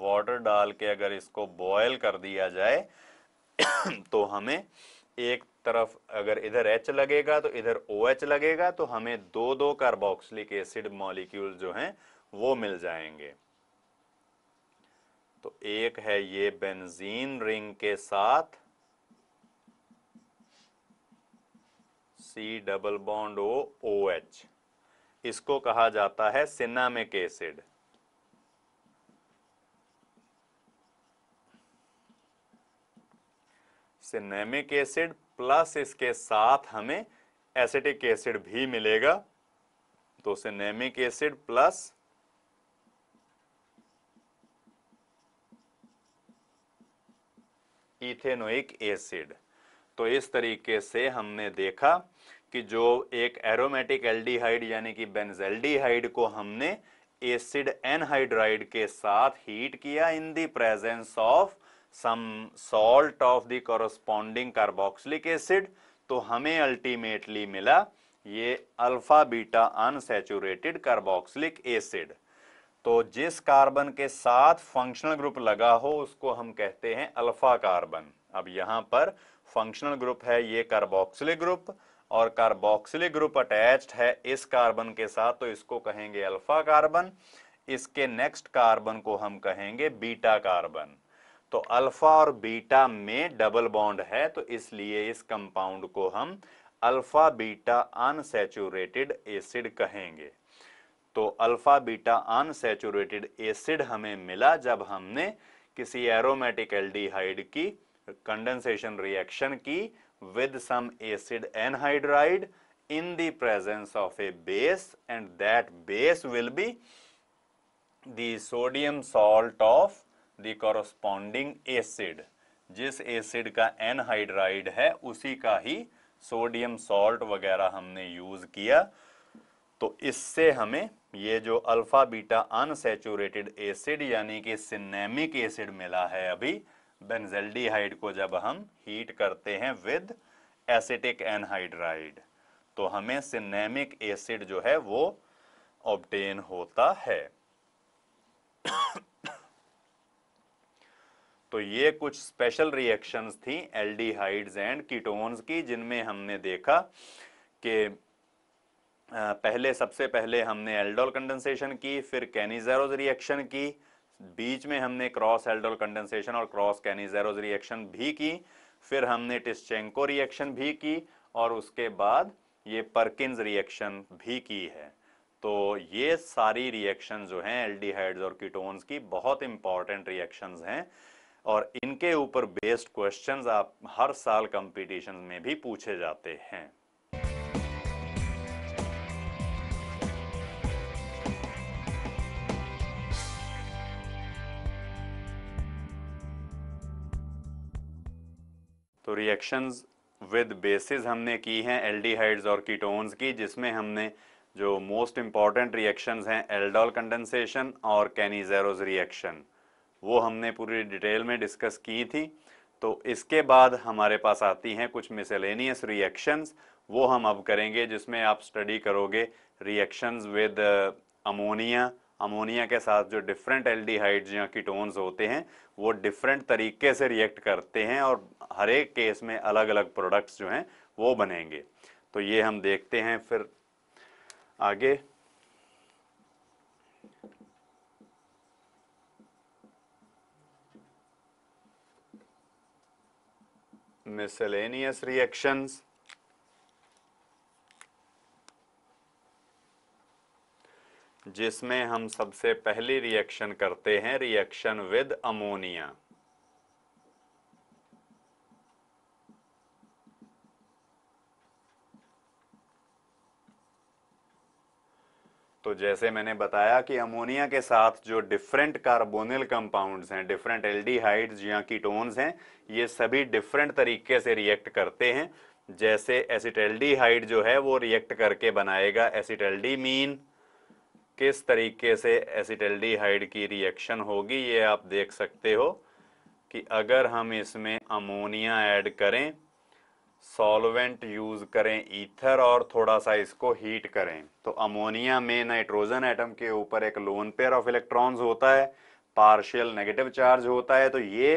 वाटर डाल के अगर इसको बॉयल कर दिया जाए तो हमें एक तरफ अगर इधर एच लगेगा तो इधर ओ OH लगेगा तो हमें दो दो कार्बोक्सिलिक एसिड मॉलिक्यूल जो हैं वो मिल जाएंगे तो एक है ये बेंजीन रिंग के साथ C double bond O O H इसको कहा जाता है cinnamic acid cinnamic acid plus इसके साथ हमें एसिटिक एसिड भी मिलेगा तो cinnamic acid plus ethanoic acid तो इस तरीके से हमने देखा कि जो एक एरोमेटिक एल्डिहाइड यानी कि बेंजेल्डिहाइड को हमने एसिड एनहाइड्राइड के साथ हीट किया in the presence of some salt of the corresponding carboxylic acid तो हमें अल्टीमेटली मिला ये alpha beta unsaturated carboxylic acid तो जिस कार्बन के साथ फंक्शनल ग्रुप लगा हो उसको हम कहते हैं अल्फा कार्बन अब यहां पर फंक्शनल ग्रुप है ये कार्बोक्सिलिक ग्रुप और कार्बोक्सिलिक ग्रुप अटैच्ड है इस कार्बन के साथ तो इसको कहेंगे अल्फा कार्बन इसके नेक्स्ट कार्बन को हम कहेंगे बीटा कार्बन तो अल्फा और बीटा में डबल बॉन्ड है तो इसलिए इस कंपाउंड को हम अल्फा बीटा अनसेचुरेटेड एसिड कहेंगे तो अल्फा बीटा अनसेचुरेटेड एसिड हमें मिला जब हमने किसी एरोमेटिक एल्डिहाइड की कंडेंसेशन रिएक्शन की with some acid anhydride in the presence of a base and that base will be the sodium salt of the corresponding acid जिस एसिड का anhydride है उसी का ही सोडियम सॉल्ट वगैरह हमने यूज किया तो इससे हमें ये जो अल्फा बीटा अनसेचुरेटेड एसिड यानी कि सिनेमिक एसिड मिला है अभी बेंजल्डिहाइड को जब हम हीट करते हैं विद एसिटिक एनहाइड्राइड तो हमें सिनेमिक एसिड जो है वो ऑब्टेन होता है (coughs) तो ये कुछ स्पेशल रिएक्शंस थी एल्डिहाइड्स एंड कीटोन्स की जिनमें हमने देखा कि पहले सबसे पहले हमने एल्डोल कंडेंसेशन की फिर कैनिजेरोज रिएक्शन की बीच में हमने क्रॉस एल्डोल कंडेंसेशन और क्रॉस कैनिजेरोज रिएक्शन भी की फिर हमने टिस्चेंको रिएक्शन भी की और उसके बाद ये परकिंस रिएक्शन भी की है तो ये सारी रिएक्शन जो हैं एल्डिहाइड्स और कीटोन्स की बहुत इंपॉर्टेंट रिएक्शंस हैं और इनके ऊपर बेस्ड क्वेश्चंस आप हर साल कंपटीशन में भी पूछे जाते हैं तो रिएक्शंस विद बेसिस हमने की हैं एल्डिहाइड्स और कीटोन्स की जिसमें हमने जो मोस्ट इम्पॉर्टेंट रिएक्शंस हैं एल्डोल कंडेंसेशन और कैनीजेरोज रिएक्शन वो हमने पूरी डिटेल में डिस्कस की थी तो इसके बाद हमारे पास आती हैं कुछ मिसेलेनियस रिएक्शंस वो हम अब करेंगे जिसमें आप स्टडी करोगे रिएक्शंस विद अमोनिया अमोनिया के साथ जो डिफरेंट एल्डिहाइड्स या कीटोन्स होते हैं वो डिफरेंट तरीके से रिएक्ट करते हैं और हर एक केस में अलग अलग प्रोडक्ट्स जो हैं वो बनेंगे तो ये हम देखते हैं फिर आगे मिसलेनियस रिएक्शंस जिसमें हम सबसे पहली रिएक्शन करते हैं रिएक्शन विद अमोनिया तो जैसे मैंने बताया कि अमोनिया के साथ जो डिफरेंट कार्बोनिल कंपाउंड्स हैं डिफरेंट एल्डिहाइड्स या कीटोन्स हैं ये सभी डिफरेंट तरीके से रिएक्ट करते हैं जैसे एसिटल्डीहाइड जो है वो रिएक्ट करके बनाएगा मीन किस तरीके से एसिटल्डिहाइड की रिएक्शन होगी ये आप देख सकते हो कि अगर हम इसमें अमोनिया ऐड करें सॉल्वेंट यूज़ करें ईथर और थोड़ा सा इसको हीट करें तो अमोनिया में नाइट्रोजन एटम के ऊपर एक लोन पेयर ऑफ इलेक्ट्रॉन्स होता है पार्शियल नेगेटिव चार्ज होता है तो ये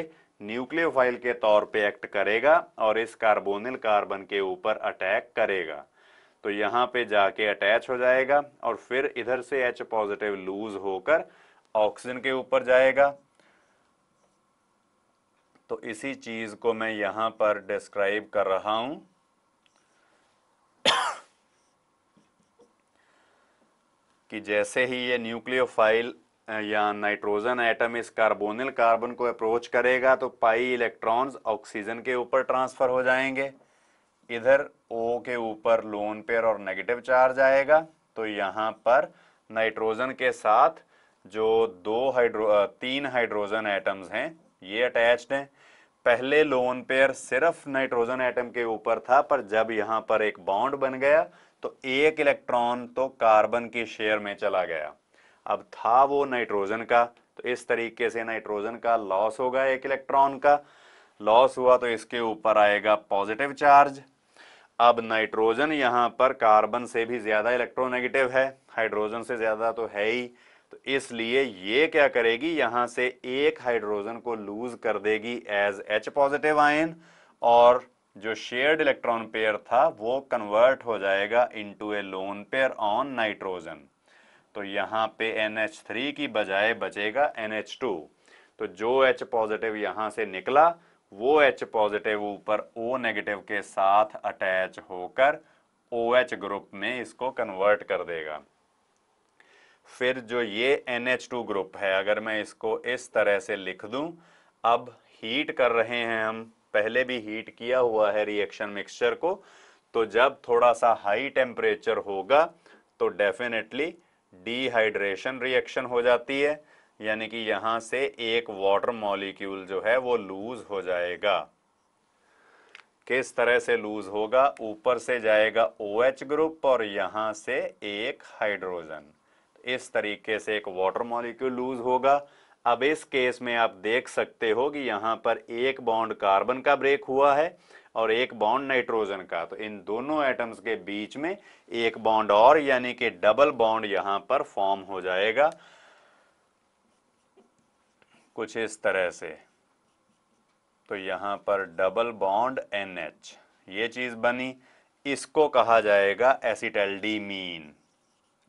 न्यूक्लियोफाइल के तौर पे एक्ट करेगा और इस कार्बोनिल कार्बन के ऊपर अटैक करेगा तो यहां पे जाके अटैच हो जाएगा और फिर इधर से एच पॉजिटिव लूज होकर ऑक्सीजन के ऊपर जाएगा तो इसी चीज को मैं यहां पर डिस्क्राइब कर रहा हूं (coughs) कि जैसे ही ये न्यूक्लियोफाइल या नाइट्रोजन एटम इस कार्बोनिल कार्बन को अप्रोच करेगा तो पाई इलेक्ट्रॉन्स ऑक्सीजन के ऊपर ट्रांसफर हो जाएंगे इधर ओ के ऊपर लोन पेयर और नेगेटिव चार्ज आएगा तो यहाँ पर नाइट्रोजन के साथ जो दो हाइड्रो तीन हाइड्रोजन एटम्स हैं ये अटैच्ड हैं पहले लोन पेयर सिर्फ नाइट्रोजन एटम के ऊपर था पर जब यहाँ पर एक बॉन्ड बन गया तो एक इलेक्ट्रॉन तो कार्बन के शेयर में चला गया अब था वो नाइट्रोजन का तो इस तरीके से नाइट्रोजन का लॉस होगा एक इलेक्ट्रॉन का लॉस हुआ तो इसके ऊपर आएगा पॉजिटिव चार्ज अब नाइट्रोजन यहां पर कार्बन से भी ज़्यादा इलेक्ट्रोनेगेटिव है हाइड्रोजन से ज़्यादा तो है ही तो इसलिए ये क्या करेगी यहां से एक हाइड्रोजन को लूज कर देगी एज एच पॉजिटिव आयन और जो शेयर्ड इलेक्ट्रॉन पेयर था वो कन्वर्ट हो जाएगा into a lone pair on nitrogen तो यहां पे NH3 की बजाय बचेगा NH2 तो जो H पॉजिटिव यहां से निकला वो एच पॉजिटिव ऊपर ओ नेगेटिव के साथ अटैच होकर ओ एच ग्रुप में इसको कन्वर्ट कर देगा फिर जो ये एन एच टू ग्रुप है अगर मैं इसको इस तरह से लिख दूं अब हीट कर रहे हैं हम पहले भी हीट किया हुआ है रिएक्शन मिक्सचर को तो जब थोड़ा सा हाई टेम्परेचर होगा तो डेफिनेटली डिहाइड्रेशन रिएक्शन हो जाती है यानी कि यहां से एक वाटर मॉलिक्यूल जो है वो लूज हो जाएगा किस तरह से लूज होगा ऊपर से जाएगा ओ OH ग्रुप और यहां से एक हाइड्रोजन इस तरीके से एक वाटर मॉलिक्यूल लूज होगा अब इस केस में आप देख सकते हो कि यहां पर एक बॉन्ड कार्बन का ब्रेक हुआ है और एक बॉन्ड नाइट्रोजन का तो इन दोनों एटम्स के बीच में एक बॉन्ड और यानी कि डबल बॉन्ड यहां पर फॉर्म हो जाएगा कुछ इस तरह से तो यहाँ पर डबल बॉन्ड एन एच ये चीज़ बनी इसको कहा जाएगा acetal D mean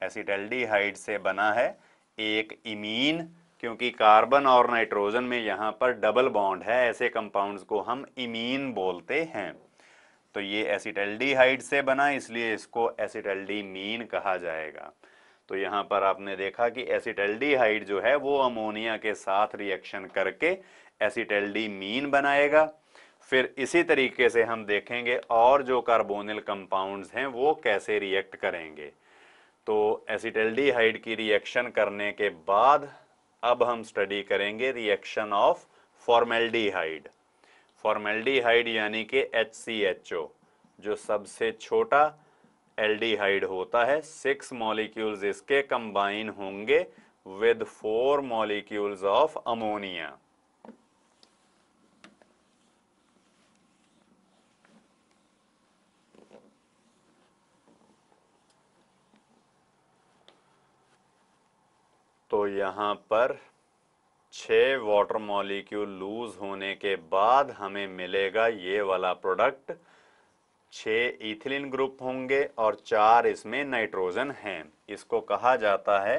acetaldehyde से बना है एक इमीन क्योंकि कार्बन और नाइट्रोजन में यहाँ पर डबल बॉन्ड है ऐसे कंपाउंड्स को हम इमीन बोलते हैं तो ये एसिटल डी हाइड से बना इसलिए इसको एसिटल डी मीन कहा जाएगा तो यहाँ पर आपने देखा कि एसिटेल्डिहाइड जो है वो अमोनिया के साथ रिएक्शन करके एसिटेल्डी मीन बनाएगा फिर इसी तरीके से हम देखेंगे और जो कार्बोनिल कंपाउंड्स हैं वो कैसे रिएक्ट करेंगे तो एसिटेल्डिहाइड की रिएक्शन करने के बाद अब हम स्टडी करेंगे रिएक्शन ऑफ फॉर्मेल्डिहाइड फॉर्मेल्डिहाइड यानी कि एच जो सबसे छोटा एल्डिहाइड होता है सिक्स मॉलिक्यूल्स इसके कंबाइन होंगे with four molecules of ammonia तो यहां पर छह वाटर मॉलिक्यूल लूज होने के बाद हमें मिलेगा ये वाला प्रोडक्ट छह इथिलीन ग्रुप होंगे और चार इसमें नाइट्रोजन हैं इसको कहा जाता है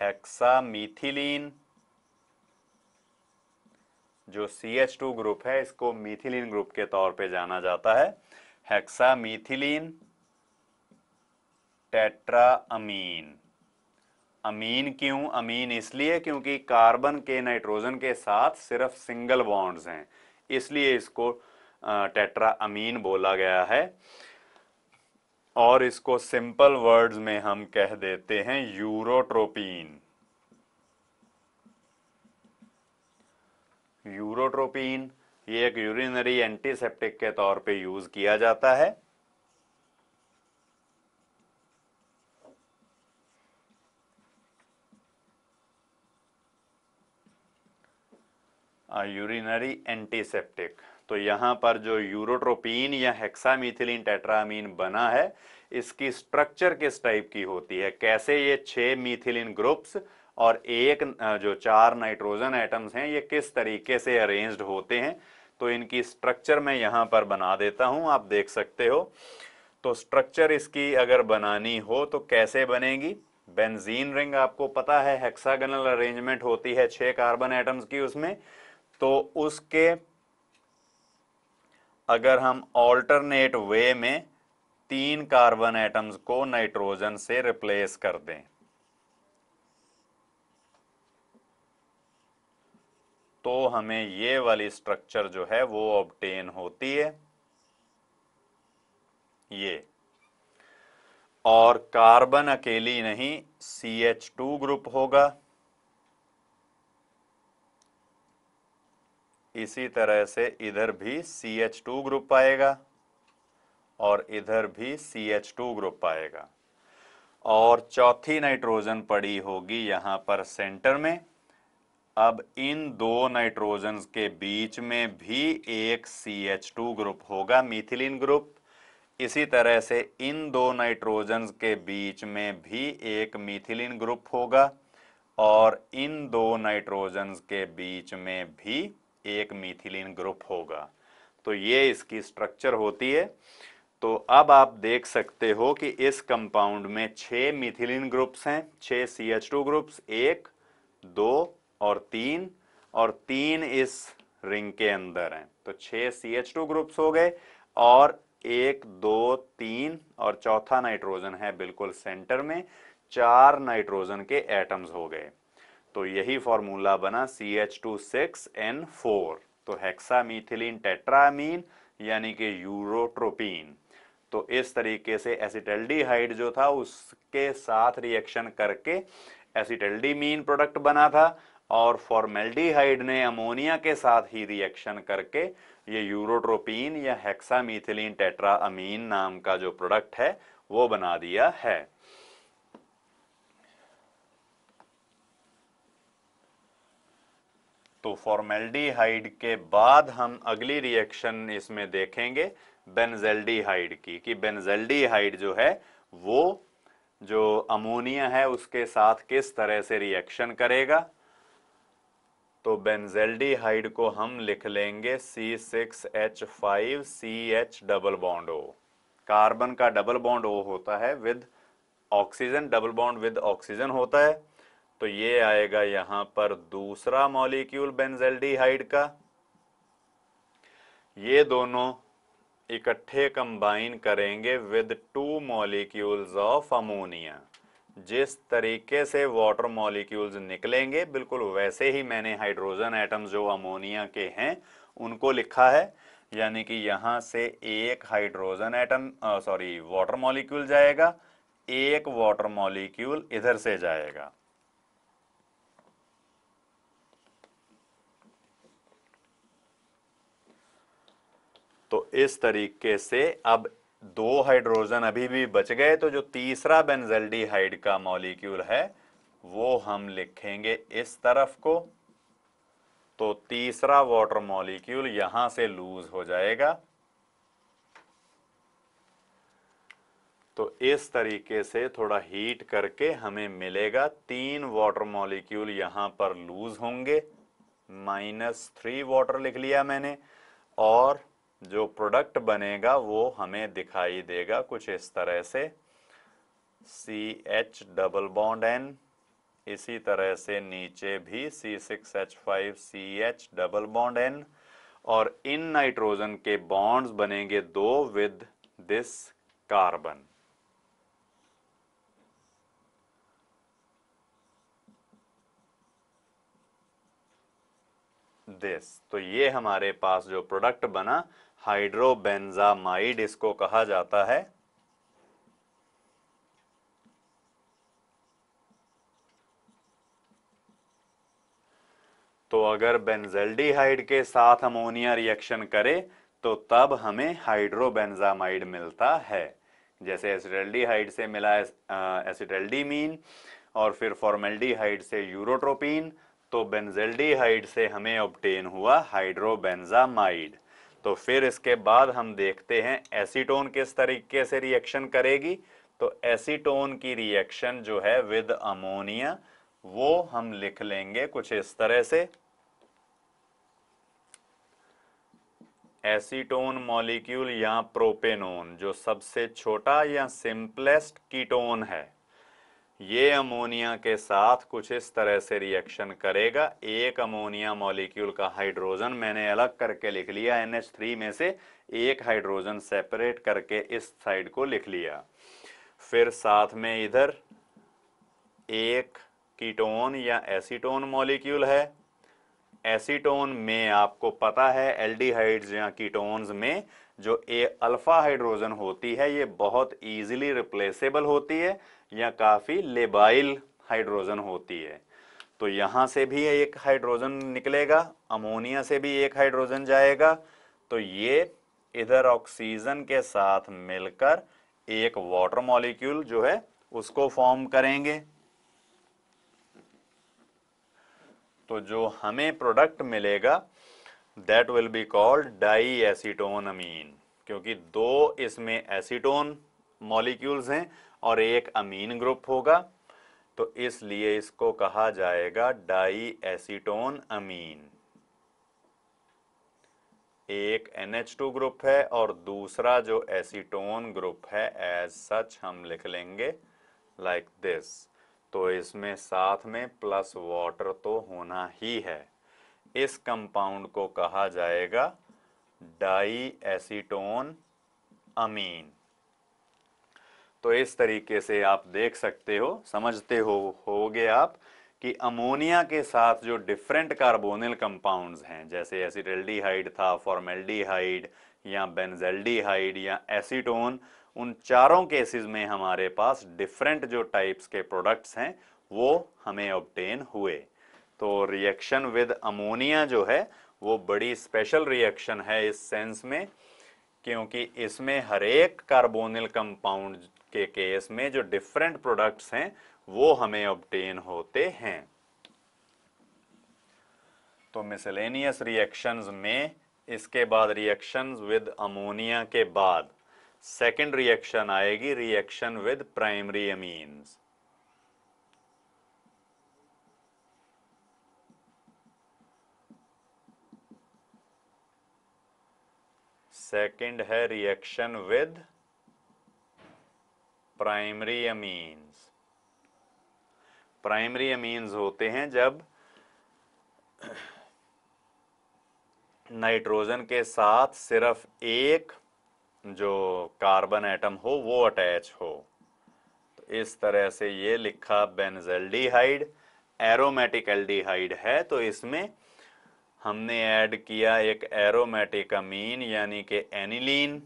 हेक्सामिथिलीन जो सी एच टू ग्रुप है इसको मिथिलीन ग्रुप के तौर पे जाना जाता है टेट्रा अमीन अमीन क्यों अमीन इसलिए क्योंकि कार्बन के नाइट्रोजन के साथ सिर्फ सिंगल बॉन्ड्स हैं इसलिए इसको टेट्रा अमीन बोला गया है और इसको सिंपल वर्ड्स में हम कह देते हैं यूरोट्रोपीन यूरोट्रोपीन ये एक यूरिनरी एंटीसेप्टिक के तौर पे यूज किया जाता है यूरिनरी एंटीसेप्टिक तो यहाँ पर जो यूरोट्रोपिन या हेक्सामिथिलीन टेट्रामीन बना है इसकी स्ट्रक्चर किस टाइप की होती है कैसे ये छः मिथिलीन ग्रुप्स और एक जो चार नाइट्रोजन एटम्स हैं ये किस तरीके से अरेंज्ड होते हैं तो इनकी स्ट्रक्चर मैं यहाँ पर बना देता हूँ आप देख सकते हो तो स्ट्रक्चर इसकी अगर बनानी हो तो कैसे बनेगी बेंजीन रिंग आपको पता है हेक्सागनल अरेंजमेंट होती है छः कार्बन एटम्स की उसमें तो उसके अगर हम ऑल्टरनेट वे में तीन कार्बन एटम्स को नाइट्रोजन से रिप्लेस कर दें तो हमें ये वाली स्ट्रक्चर जो है वो ऑब्टेन होती है ये और कार्बन अकेली नहीं सी एच टू ग्रुप होगा इसी तरह से इधर भी सी एच टू ग्रुप पाएगा और इधर भी सी एच टू ग्रुप पाएगा और चौथी नाइट्रोजन पड़ी होगी यहाँ पर सेंटर में अब इन दो नाइट्रोजन के बीच में भी एक सी एच टू ग्रुप होगा मिथिलिन ग्रुप इसी तरह से इन दो नाइट्रोजन के बीच में भी एक मिथिलिन ग्रुप होगा और इन दो नाइट्रोजन के बीच में भी एक मिथिलिन ग्रुप होगा तो ये इसकी स्ट्रक्चर होती है तो अब आप देख सकते हो कि इस कंपाउंड में छह मिथिलीन ग्रुप्स हैं छह सी एच टू ग्रुप्स एक दो और तीन और तीन इस रिंग के अंदर हैं तो छह सी एच टू ग्रुप्स हो गए और एक दो तीन और चौथा नाइट्रोजन है बिल्कुल सेंटर में चार नाइट्रोजन के एटम्स हो गए तो यही फॉर्मूला बना C H two six N four तो हेक्सामीथिलीन टेट्रामीन यानी कि यूरोट्रोपीन तो इस तरीके से एसिटेल्डिहाइड जो था उसके साथ रिएक्शन करके एसिटेल्डीमीन प्रोडक्ट बना था और फॉर्मेल्डिहाइड ने अमोनिया के साथ ही रिएक्शन करके ये यूरोट्रोपीन या हेक्सामीथिलीन टेट्राअमीन नाम का जो प्रोडक्ट है वो बना दिया है तो फॉर्मेल्डिहाइड के बाद हम अगली रिएक्शन इसमें देखेंगे बेंजेल्डिहाइड की कि बेंजेल्डिहाइड जो है वो जो अमोनिया है उसके साथ किस तरह से रिएक्शन करेगा तो बेंजेल्डिहाइड को हम लिख लेंगे C six H five C H double bond O carbon का डबल बॉन्ड ओ होता है with oxygen double bond with oxygen होता है तो ये आएगा यहां पर दूसरा मॉलिक्यूल बेंजेल्डिहाइड का ये दोनों इकट्ठे कंबाइन करेंगे with two molecules of ammonia जिस तरीके से वाटर मॉलिक्यूल्स निकलेंगे बिल्कुल वैसे ही मैंने हाइड्रोजन एटम्स जो अमोनिया के हैं उनको लिखा है यानी कि यहां से एक hydrogen atom sorry water molecule जाएगा एक वाटर मॉलिक्यूल इधर से जाएगा इस तरीके से अब दो हाइड्रोजन अभी भी बच गए तो जो तीसरा बेंजल्डिहाइड का मॉलिक्यूल है वो हम लिखेंगे इस तरफ को तो तीसरा वाटर मॉलिक्यूल यहां से लूज हो जाएगा तो इस तरीके से थोड़ा हीट करके हमें मिलेगा तीन वाटर मॉलिक्यूल यहां पर लूज होंगे माइनस थ्री वाटर लिख लिया मैंने और जो प्रोडक्ट बनेगा वो हमें दिखाई देगा कुछ इस तरह से C H double bond N इसी तरह से नीचे भी C six H five C H double bond N और इन नाइट्रोजन के बॉन्ड्स बनेंगे दो विद दिस कार्बन दिस तो ये हमारे पास जो प्रोडक्ट बना हाइड्रोबेंजामाइड इसको कहा जाता है तो अगर बेंजल्डिहाइड के साथ अमोनिया रिएक्शन करे तो तब हमें हाइड्रोबेंजामाइड मिलता है जैसे एसिडल्डिहाइड से मिला एसिडल्डीमीन और फिर फॉर्मेल्डिहाइड से यूरोट्रोपीन तो बेंजल्डिहाइड से हमें ऑप्टेन हुआ हाइड्रोबेंजामाइड तो फिर इसके बाद हम देखते हैं एसीटोन किस तरीके से रिएक्शन करेगी तो एसीटोन की रिएक्शन जो है विद अमोनिया वो हम लिख लेंगे कुछ इस तरह से एसीटोन मॉलिक्यूल या प्रोपेनोन जो सबसे छोटा या सिंपलेस्ट कीटोन है ये अमोनिया के साथ कुछ इस तरह से रिएक्शन करेगा एक अमोनिया मॉलिक्यूल का हाइड्रोजन मैंने अलग करके लिख लिया NH3 में से एक हाइड्रोजन सेपरेट करके इस साइड को लिख लिया फिर साथ में इधर एक कीटोन या एसीटोन मॉलिक्यूल है एसीटोन में आपको पता है एल्डिहाइड्स या कीटोन्स में जो ए अल्फा हाइड्रोजन होती है ये बहुत इजीली रिप्लेसेबल होती है या काफ़ी लेबाइल हाइड्रोजन होती है तो यहां से भी एक हाइड्रोजन निकलेगा अमोनिया से भी एक हाइड्रोजन जाएगा तो ये इधर ऑक्सीजन के साथ मिलकर एक वाटर मॉलिक्यूल जो है उसको फॉर्म करेंगे तो जो हमें प्रोडक्ट मिलेगा that will be called di acetone amine क्योंकि दो इसमें एसीटोन मॉलिक्यूल्स हैं और एक अमीन ग्रुप होगा तो इसलिए इसको कहा जाएगा डाई एसीटोन अमीन एक NH2 ग्रुप है और दूसरा जो एसीटोन ग्रुप है एज सच हम लिख लेंगे लाइक like दिस तो इसमें साथ में प्लस वाटर तो होना ही है इस कंपाउंड को कहा जाएगा डाई एसीटोन अमीन तो इस तरीके से आप देख सकते हो समझते हो होगे आप कि अमोनिया के साथ जो डिफरेंट कार्बोनिल कंपाउंड्स हैं जैसे एसिटल्डिहाइड था फॉर्मेल्डिहाइड या बेंजेल्डिहाइड या एसीटोन उन चारों केसेस में हमारे पास डिफरेंट जो टाइप्स के प्रोडक्ट्स हैं वो हमें ऑब्टेन हुए तो रिएक्शन विद अमोनिया जो है वो बड़ी स्पेशल रिएक्शन है इस सेंस में क्योंकि इसमें हरेक कार्बोनिल कंपाउंड के केस में जो डिफरेंट प्रोडक्ट्स हैं वो हमें ऑब्टेन होते हैं तो मिसलेनियस रिएक्शंस में इसके बाद रिएक्शंस विद अमोनिया के बाद सेकेंड रिएक्शन आएगी reaction with primary amines second है reaction with primary amines primary amines होते हैं जब नाइट्रोजन के साथ सिर्फ एक जो कार्बन एटम हो वो अटैच हो तो इस तरह से ये लिखा बेनजेल्डिहाइड एरोमेटिक एल्डिहाइड है तो इसमें हमने ऐड किया एक एरोमेटिक अमीन यानी कि एनिलीन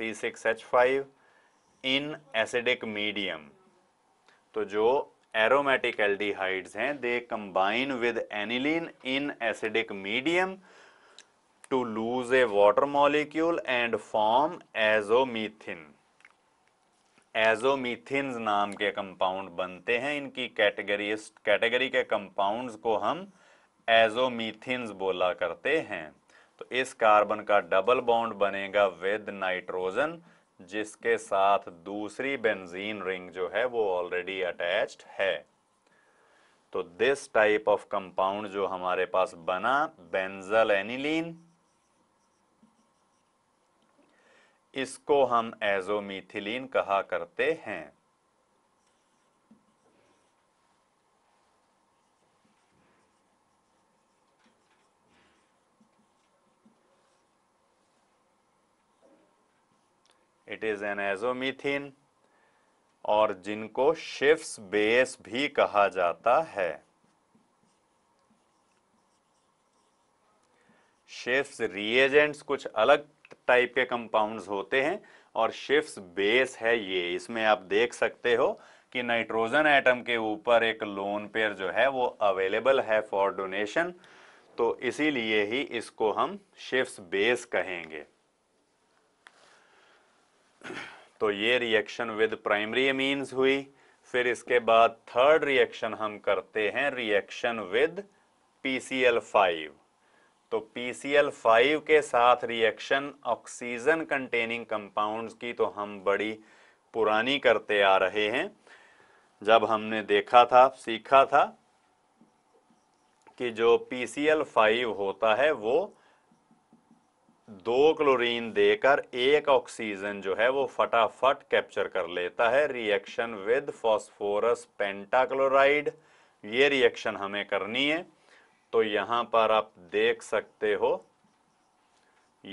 C6H5 इन एसिडिक मीडियम तो जो एरोमेटिक एल्डिहाइड्स हैं they combine with aniline in acidic medium to lose a water molecule and form azomethine azomethine नाम के कंपाउंड बनते हैं इनकी कैटेगरी कैटेगरी के कंपाउंड्स को हम एजोमीथिन बोला करते हैं तो इस कार्बन का डबल बॉन्ड बनेगा विद नाइट्रोजन जिसके साथ दूसरी बेंजीन रिंग जो है वो ऑलरेडी अटैच्ड है तो दिस टाइप ऑफ कंपाउंड जो हमारे पास बना बेंजल एनिलीन इसको हम एजोमिथिलीन कहा करते हैं इट इज एन एजोमिथिन और जिनको शिफ्स बेस भी कहा जाता है शिफ्स रिएजेंट्स कुछ अलग टाइप के कंपाउंड्स होते हैं और शेफ्स बेस है ये इसमें आप देख सकते हो कि नाइट्रोजन एटम के ऊपर एक लोन पेयर जो है वो अवेलेबल है फॉर डोनेशन तो इसीलिए ही इसको हम शेफ्स बेस कहेंगे तो ये रिएक्शन विद प्राइमरी एमीन्स हुई फिर इसके बाद थर्ड रिएक्शन हम करते हैं रिएक्शन विद PCl5 तो PCl5 के साथ रिएक्शन ऑक्सीजन कंटेनिंग कंपाउंड्स की तो हम बड़ी पुरानी करते आ रहे हैं जब हमने देखा था सीखा था कि जो PCl5 होता है वो दो क्लोरीन देकर एक ऑक्सीजन जो है वो फटाफट कैप्चर कर लेता है रिएक्शन विद फॉस्फोरस पेंटाक्लोराइड ये रिएक्शन हमें करनी है तो यहां पर आप देख सकते हो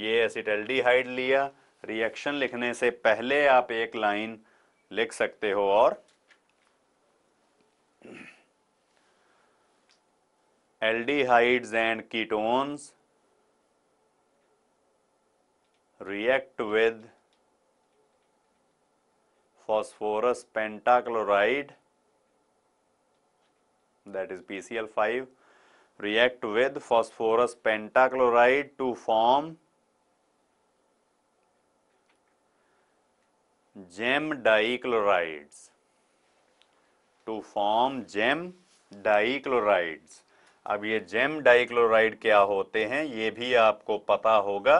ये एसिटेल्डिहाइड लिया रिएक्शन लिखने से पहले आप एक लाइन लिख सकते हो और aldehydes and ketones react with phosphorus pentachloride that is PCl5 react with phosphorus pentachloride to form gem dichlorides to form gem dichlorides अब ये जेम डाइक्लोराइड क्या होते हैं ये भी आपको पता होगा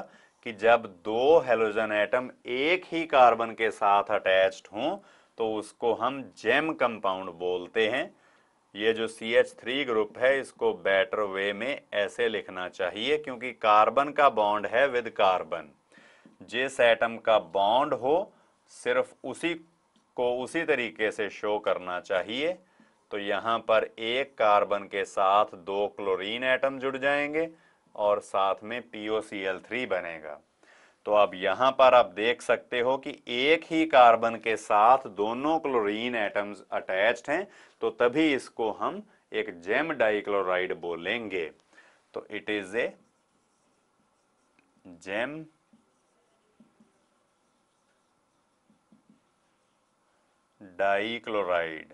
कि जब दो हेलोजन एटम एक ही कार्बन के साथ अटैच्ड हों तो उसको हम जेम कंपाउंड बोलते हैं ये जो सी एच थ्री ग्रुप है इसको बेटर वे में ऐसे लिखना चाहिए क्योंकि कार्बन का बॉन्ड है विद कार्बन जिस एटम का बॉन्ड हो सिर्फ उसी को उसी तरीके से शो करना चाहिए तो यहाँ पर एक कार्बन के साथ दो क्लोरीन एटम जुड़ जाएंगे और साथ में पीओ सी एल थ्री बनेगा तो अब यहाँ पर आप देख सकते हो कि एक ही कार्बन के साथ दोनों क्लोरीन एटम्स अटैच्ड हैं तो तभी इसको हम एक जेम डाइक्लोराइड बोलेंगे तो it is a gem dichloride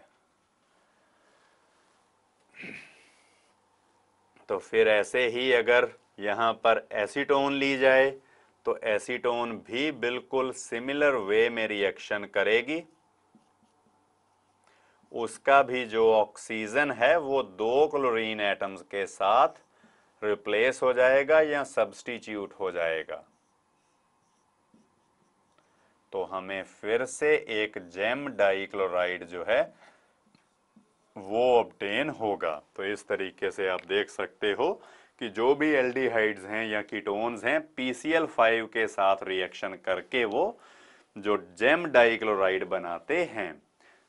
तो फिर ऐसे ही अगर यहाँ पर एसीटोन ली जाए तो एसीटोन भी बिल्कुल सिमिलर वे में रिएक्शन करेगी उसका भी जो ऑक्सीजन है वो दो क्लोरीन एटम्स के साथ रिप्लेस हो जाएगा या सब्स्टिट्यूट हो जाएगा तो हमें फिर से एक जेम डाइक्लोराइड जो है वो ऑप्टेन होगा तो इस तरीके से आप देख सकते हो कि जो भी एल्डिहाइड्स हैं या कीटोन्स हैं PCl5 के साथ रिएक्शन करके वो जो जेम डाइक्लोराइड बनाते हैं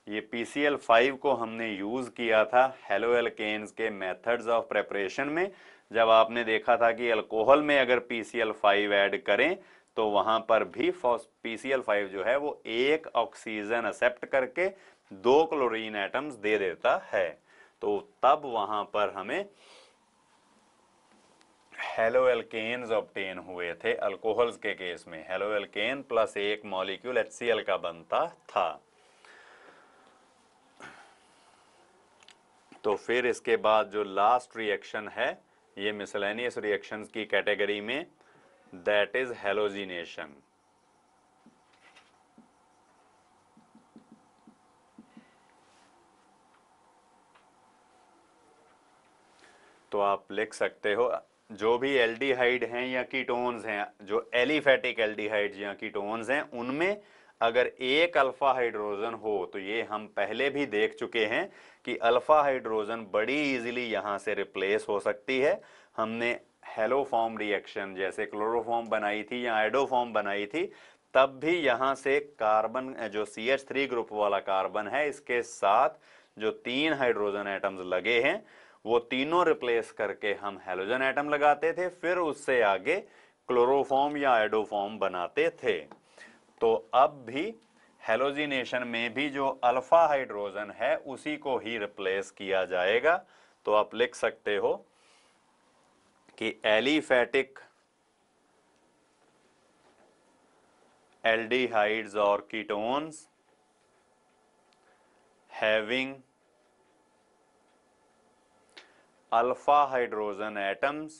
ये PCl5 को हमने यूज़ किया था हेलो एल्केन्स के मेथड्स ऑफ प्रेपरेशन में जब आपने देखा था कि अल्कोहल में अगर फाइव ऐड करें तो वहां पर भी फाइव जो है वो एक ऑक्सीजन एक्सेप्ट करके दो क्लोरीन एटम्स दे देता है तो तब वहां पर हमें हेलो एल्केन्स ऑप्टेन हुए थे अल्कोहल्स के केस में हेलो एल्केन प्लस एक मॉलिक्यूल एचसीएल का बनता था तो फिर इसके बाद जो लास्ट रिएक्शन है ये मिसलेनियस रिएक्शंस की कैटेगरी में दैट इज हेलोजिनेशन तो आप लिख सकते हो जो भी एल्डिहाइड हैं या कीटोन्स हैं जो एलिफेटिक एल्डिहाइड्स या कीटोन्स हैं उनमें अगर एक अल्फा हाइड्रोजन हो तो ये हम पहले भी देख चुके हैं कि अल्फा हाइड्रोजन बड़ी इजीली यहाँ से रिप्लेस हो सकती है हमने हेलोफॉर्म रिएक्शन जैसे क्लोरोफॉर्म बनाई थी या एडोफॉर्म बनाई थी तब भी यहाँ से कार्बन जो सी एच थ्री ग्रुप वाला कार्बन है इसके साथ जो तीन हाइड्रोजन एटम्स लगे हैं वो तीनों रिप्लेस करके हम हेलोजन एटम लगाते थे फिर उससे आगे क्लोरोफॉर्म या एडोफॉर्म बनाते थे तो अब भी हेलोजिनेशन में भी जो अल्फा हाइड्रोजन है उसी को ही रिप्लेस किया जाएगा तो आप लिख सकते हो कि एलिफैटिक एल्डिहाइड्स और ketones having alpha hydrogen atoms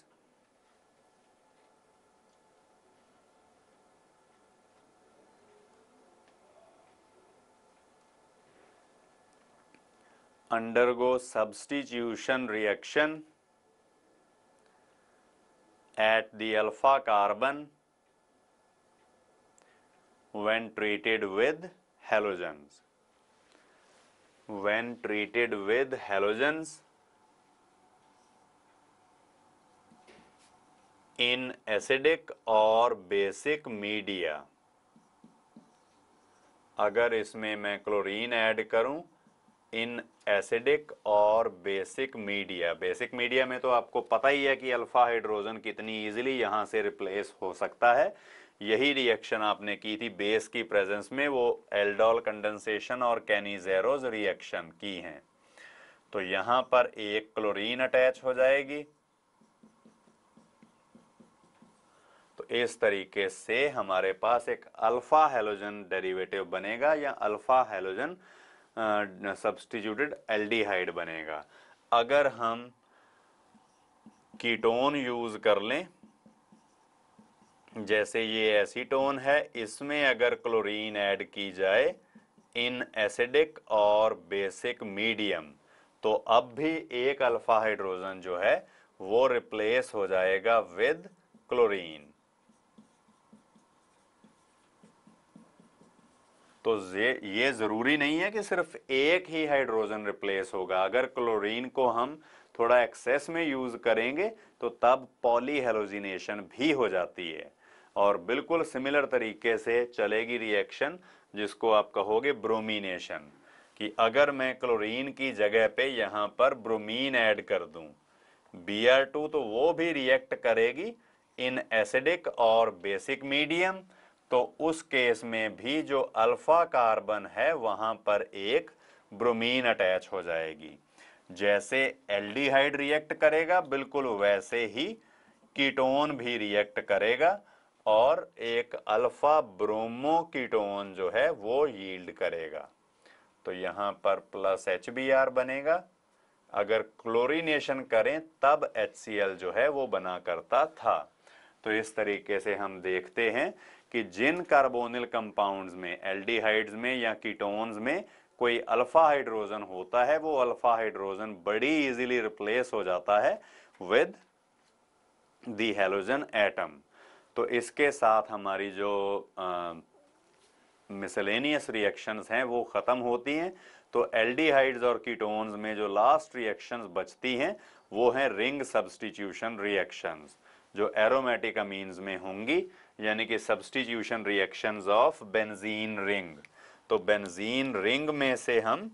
undergo substitution reaction at the alpha carbon when treated with halogens. When treated with halogens, in acidic और बेसिक मीडिया अगर इसमें मैं क्लोरीन ऐड करूं इन एसिडिक और बेसिक मीडिया बेसिक मीडिया में तो आपको पता ही है कि अल्फा हाइड्रोजन कितनी इजीली यहां से रिप्लेस हो सकता है यही रिएक्शन आपने की थी बेस की प्रेजेंस में वो एल्डोल कंडेंसेशन और कैनिजेरोज रिएक्शन की हैं तो यहां पर एक क्लोरीन अटैच हो जाएगी इस तरीके से हमारे पास एक अल्फा हेलोजन डेरिवेटिव बनेगा या अल्फा हेलोजन सब्सटीट्यूटेड एल्डिहाइड बनेगा अगर हम कीटोन यूज कर लें जैसे ये एसीटोन है इसमें अगर क्लोरीन ऐड की जाए इन एसिडिक और बेसिक मीडियम तो अब भी एक अल्फा हाइड्रोजन जो है वो रिप्लेस हो जाएगा विद क्लोरीन तो ये ज़रूरी नहीं है कि सिर्फ एक ही हाइड्रोजन रिप्लेस होगा अगर क्लोरीन को हम थोड़ा एक्सेस में यूज़ करेंगे तो तब पॉलीहेलोजिनेशन भी हो जाती है और बिल्कुल सिमिलर तरीके से चलेगी रिएक्शन जिसको आप कहोगे ब्रोमिनेशन कि अगर मैं क्लोरीन की जगह पे यहाँ पर ब्रोमीन ऐड कर दूँ बी तो वो भी रिएक्ट करेगी इन एसिडिक और बेसिक मीडियम तो उस केस में भी जो अल्फा कार्बन है वहां पर एक ब्रोमीन अटैच हो जाएगी जैसे एल्डिहाइड रिएक्ट करेगा बिल्कुल वैसे ही कीटोन भी रिएक्ट करेगा और एक अल्फा ब्रोमो कीटोन जो है वो यील्ड करेगा तो यहां पर प्लस एच बी आर बनेगा अगर क्लोरीनेशन करें तब एच सी एल जो है वो बना करता था तो इस तरीके से हम देखते हैं कि जिन कार्बोनिल कंपाउंड्स में एल्डिहाइड्स में या कीटोन्स में कोई अल्फा हाइड्रोजन होता है वो अल्फा हाइड्रोजन बड़ी इजीली रिप्लेस हो जाता है विद दी हेलोजन एटम तो इसके साथ हमारी जो मिसलेनियस रिएक्शंस हैं वो ख़त्म होती हैं तो एल्डिहाइड्स और कीटोन्स में जो लास्ट रिएक्शंस बचती हैं वो हैं रिंग सब्सटीट्यूशन रिएक्शंस जो एरोमेटिक अमीन्स में होंगी यानी कि substitution reactions of benzene ring तो बेंजीन रिंग में से हम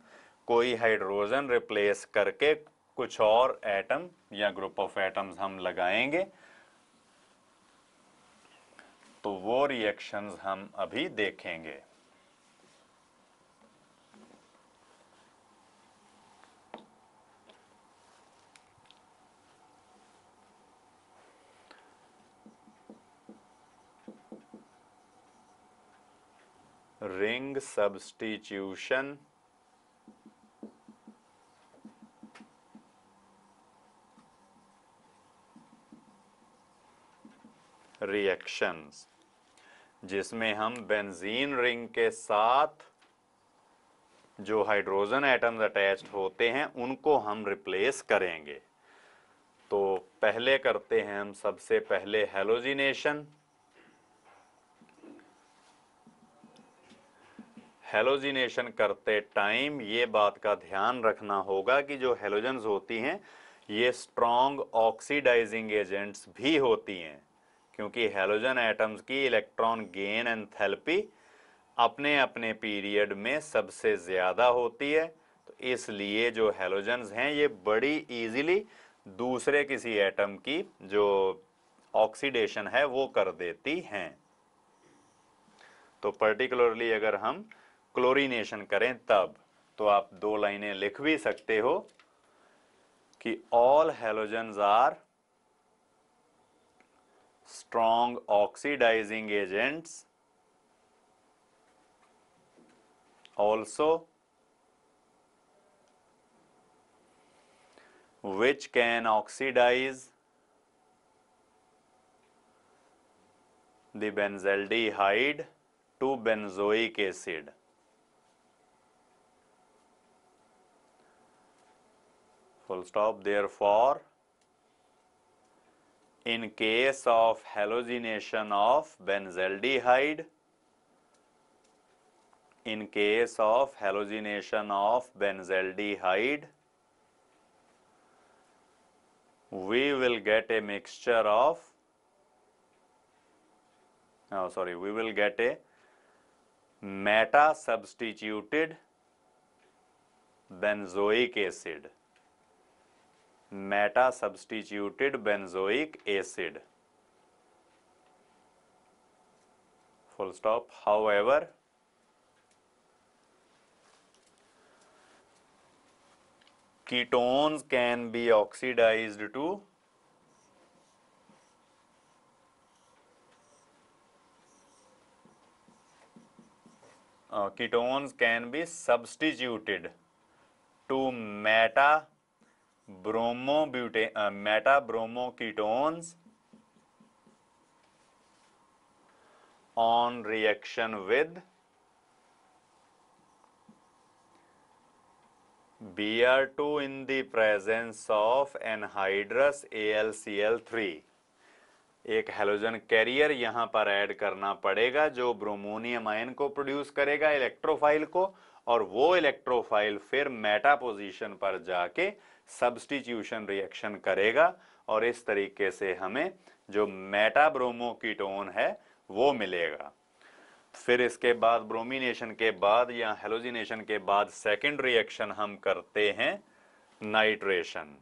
कोई हाइड्रोजन रिप्लेस करके कुछ और एटम या ग्रुप ऑफ एटम्स हम लगाएंगे तो वो रिएक्शंस हम अभी देखेंगे रिंग सब्सटीट्यूशन रिएक्शंस जिसमें हम बेंजीन रिंग के साथ जो हाइड्रोजन एटम्स अटैच होते हैं उनको हम रिप्लेस करेंगे तो पहले करते हैं हम सबसे पहले हेलोजिनेशन हेलोजिनेशन करते टाइम ये बात का ध्यान रखना होगा कि जो हेलोजन्स होती हैं ये स्ट्रॉन्ग ऑक्सीडाइजिंग एजेंट्स भी होती हैं क्योंकि हेलोजन एटम्स की इलेक्ट्रॉन गेन एंथैल्पी अपने अपने पीरियड में सबसे ज़्यादा होती है तो इसलिए जो हेलोजन्स हैं ये बड़ी ईजिली दूसरे किसी एटम की जो ऑक्सीडेशन है वो कर देती हैं तो पर्टिकुलरली अगर हम क्लोरीनेशन करें तब तो आप दो लाइनें लिख भी सकते हो कि all halogen are strong oxidizing agents also which can oxidize the hyde to benzoic acid full stop. Therefore, in case of halogenation of benzaldehyde, in case of halogenation of benzaldehyde, we will get a mixture of, oh sorry, we will get a meta substituted benzoic acid meta substituted benzoic acid. Full stop. However, ketones can be oxidized to uh, ketones can be substituted to meta ब्रोमोब्यूटे meta reaction with reaction with Br2 in the L C L three एक halogen carrier यहां पर add करना पड़ेगा जो bromonium ion को produce करेगा electrophile को और वो इलेक्ट्रोफाइल फिर मेटा पोजीशन पर जाके सब्सटीट्यूशन रिएक्शन करेगा और इस तरीके से हमें जो कीटोन है वो मिलेगा फिर इसके बाद ब्रोमिनेशन के बाद या हेलोजिनेशन के बाद सेकेंड रिएक्शन हम करते हैं नाइट्रेशन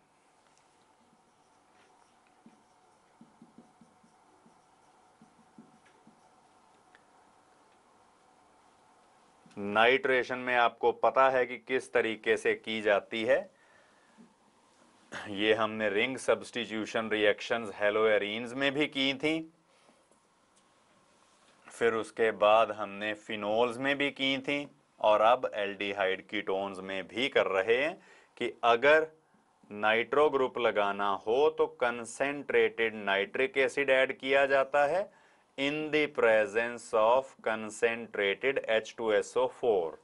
नाइट्रेशन में आपको पता है कि किस तरीके से की जाती है ये हमने रिंग सब्सटीट्यूशन रिएक्शंस एरिन में भी की थी फिर उसके बाद हमने फिनोल्स में भी की थी और अब एल्डिहाइड कीटोन्स में भी कर रहे हैं कि अगर नाइट्रो ग्रुप लगाना हो तो कंसेंट्रेटेड नाइट्रिक एसिड ऐड किया जाता है in the presence of concentrated H two S O four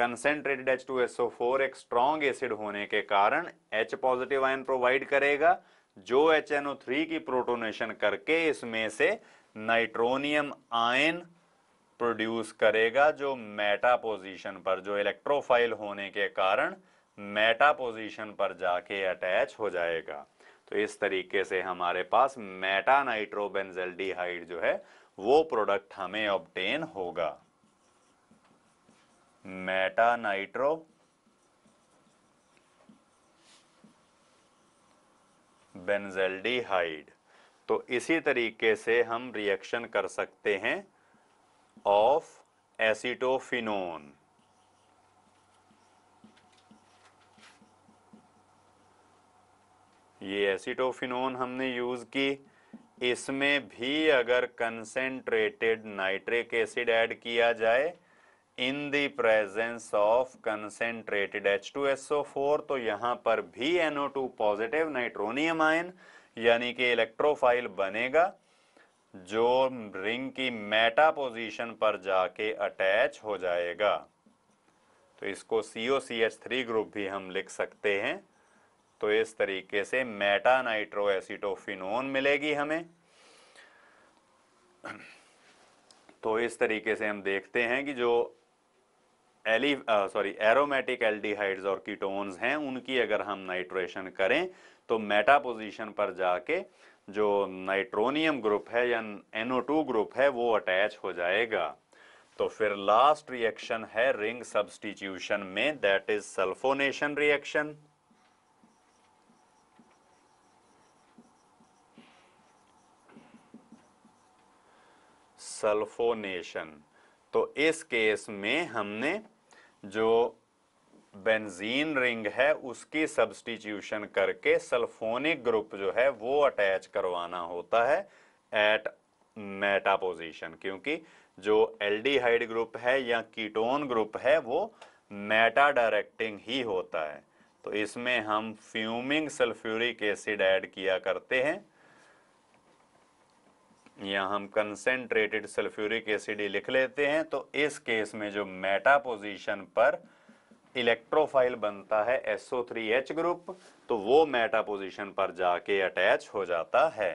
concentrated H2SO4 एक स्ट्रॉन्ग एसिड होने के कारण H पॉजिटिव आयन प्रोवाइड करेगा जो HNO3 की प्रोटोनेशन करके इसमें से नाइट्रोनियम आयन प्रोड्यूस करेगा जो मेटा पोजीशन पर जो इलेक्ट्रोफाइल होने के कारण मेटा पोजीशन पर जाके अटैच हो जाएगा तो इस तरीके से हमारे पास मेटा नाइट्रोबेंजल जो है वो प्रोडक्ट हमें ऑब्टेन होगा मेटा नाइट्रो बेंजल्डिहाइड तो इसी तरीके से हम रिएक्शन कर सकते हैं ऑफ एसिटोफिनोन ये एसिटोफिनोन हमने यूज की इसमें भी अगर कंसेंट्रेटेड नाइट्रिक एसिड ऐड किया जाए in the presence of concentrated H2SO4 तो यहां पर भी NO2 पॉजिटिव नाइट्रोनियम आयन यानी कि इलेक्ट्रोफाइल बनेगा जो रिंग की मेटा पोजीशन पर जाके अटैच हो जाएगा तो इसको COCH3 ग्रुप भी हम लिख सकते हैं तो इस तरीके से मेटा नाइट्रो एसिटोफिनोन मिलेगी हमें तो इस तरीके से हम देखते हैं कि जो एली सॉरी एरोमेटिक एल्डिहाइड्स और कीटोन्स हैं उनकी अगर हम नाइट्रेशन करें तो मेटा पर जाके जो नाइट्रोनियम ग्रुप है या NO2 ग्रुप है वो अटैच हो जाएगा तो फिर लास्ट रिएक्शन है रिंग सब्सटीट्यूशन में that is sulphonation reaction sulphonation तो इस केस में हमने जो बेंजीन रिंग है उसकी सब्सटीट्यूशन करके सल्फोनिक ग्रुप जो है वो अटैच करवाना होता है एट मेटा पोजिशन क्योंकि जो एल्डिहाइड ग्रुप है या कीटोन ग्रुप है वो मेटा डायरेक्टिंग ही होता है तो इसमें हम फ्यूमिंग सल्फ्यूरिक एसिड ऐड किया करते हैं या हम कंसेंट्रेटेड सल्फ्यूरिक एसिड लिख लेते हैं तो इस केस में जो मेटा पोजीशन पर इलेक्ट्रोफाइल बनता है एसओ थ्री एच ग्रुप तो वो मेटा पोजीशन पर जाके अटैच हो जाता है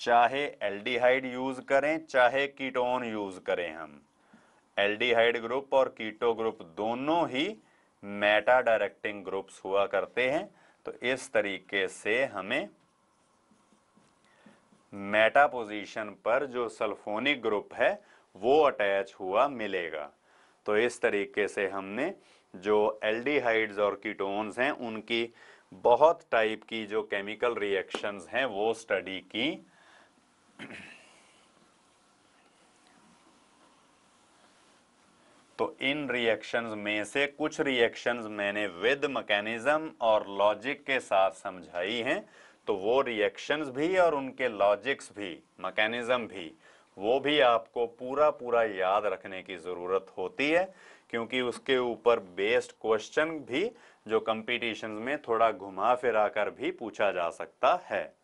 चाहे एल्डिहाइड यूज करें चाहे कीटोन यूज करें हम एल्डिहाइड ग्रुप और कीटो ग्रुप दोनों ही मेटा डायरेक्टिंग ग्रुप्स हुआ करते हैं तो इस तरीके से हमें मेटा पोजीशन पर जो सल्फोनिक ग्रुप है वो अटैच हुआ मिलेगा तो इस तरीके से हमने जो एल्डिहाइड्स और कीटोन्स हैं उनकी बहुत टाइप की जो केमिकल रिएक्शंस हैं वो स्टडी की तो इन रिएक्शंस में से कुछ रिएक्शंस मैंने विद मैकेनिज्म और लॉजिक के साथ समझाई हैं तो वो रिएक्शंस भी और उनके लॉजिक्स भी मैकेनिज्म भी वो भी आपको पूरा पूरा याद रखने की ज़रूरत होती है क्योंकि उसके ऊपर बेस्ड क्वेश्चन भी जो कम्पिटिशन में थोड़ा घुमा फिरा कर भी पूछा जा सकता है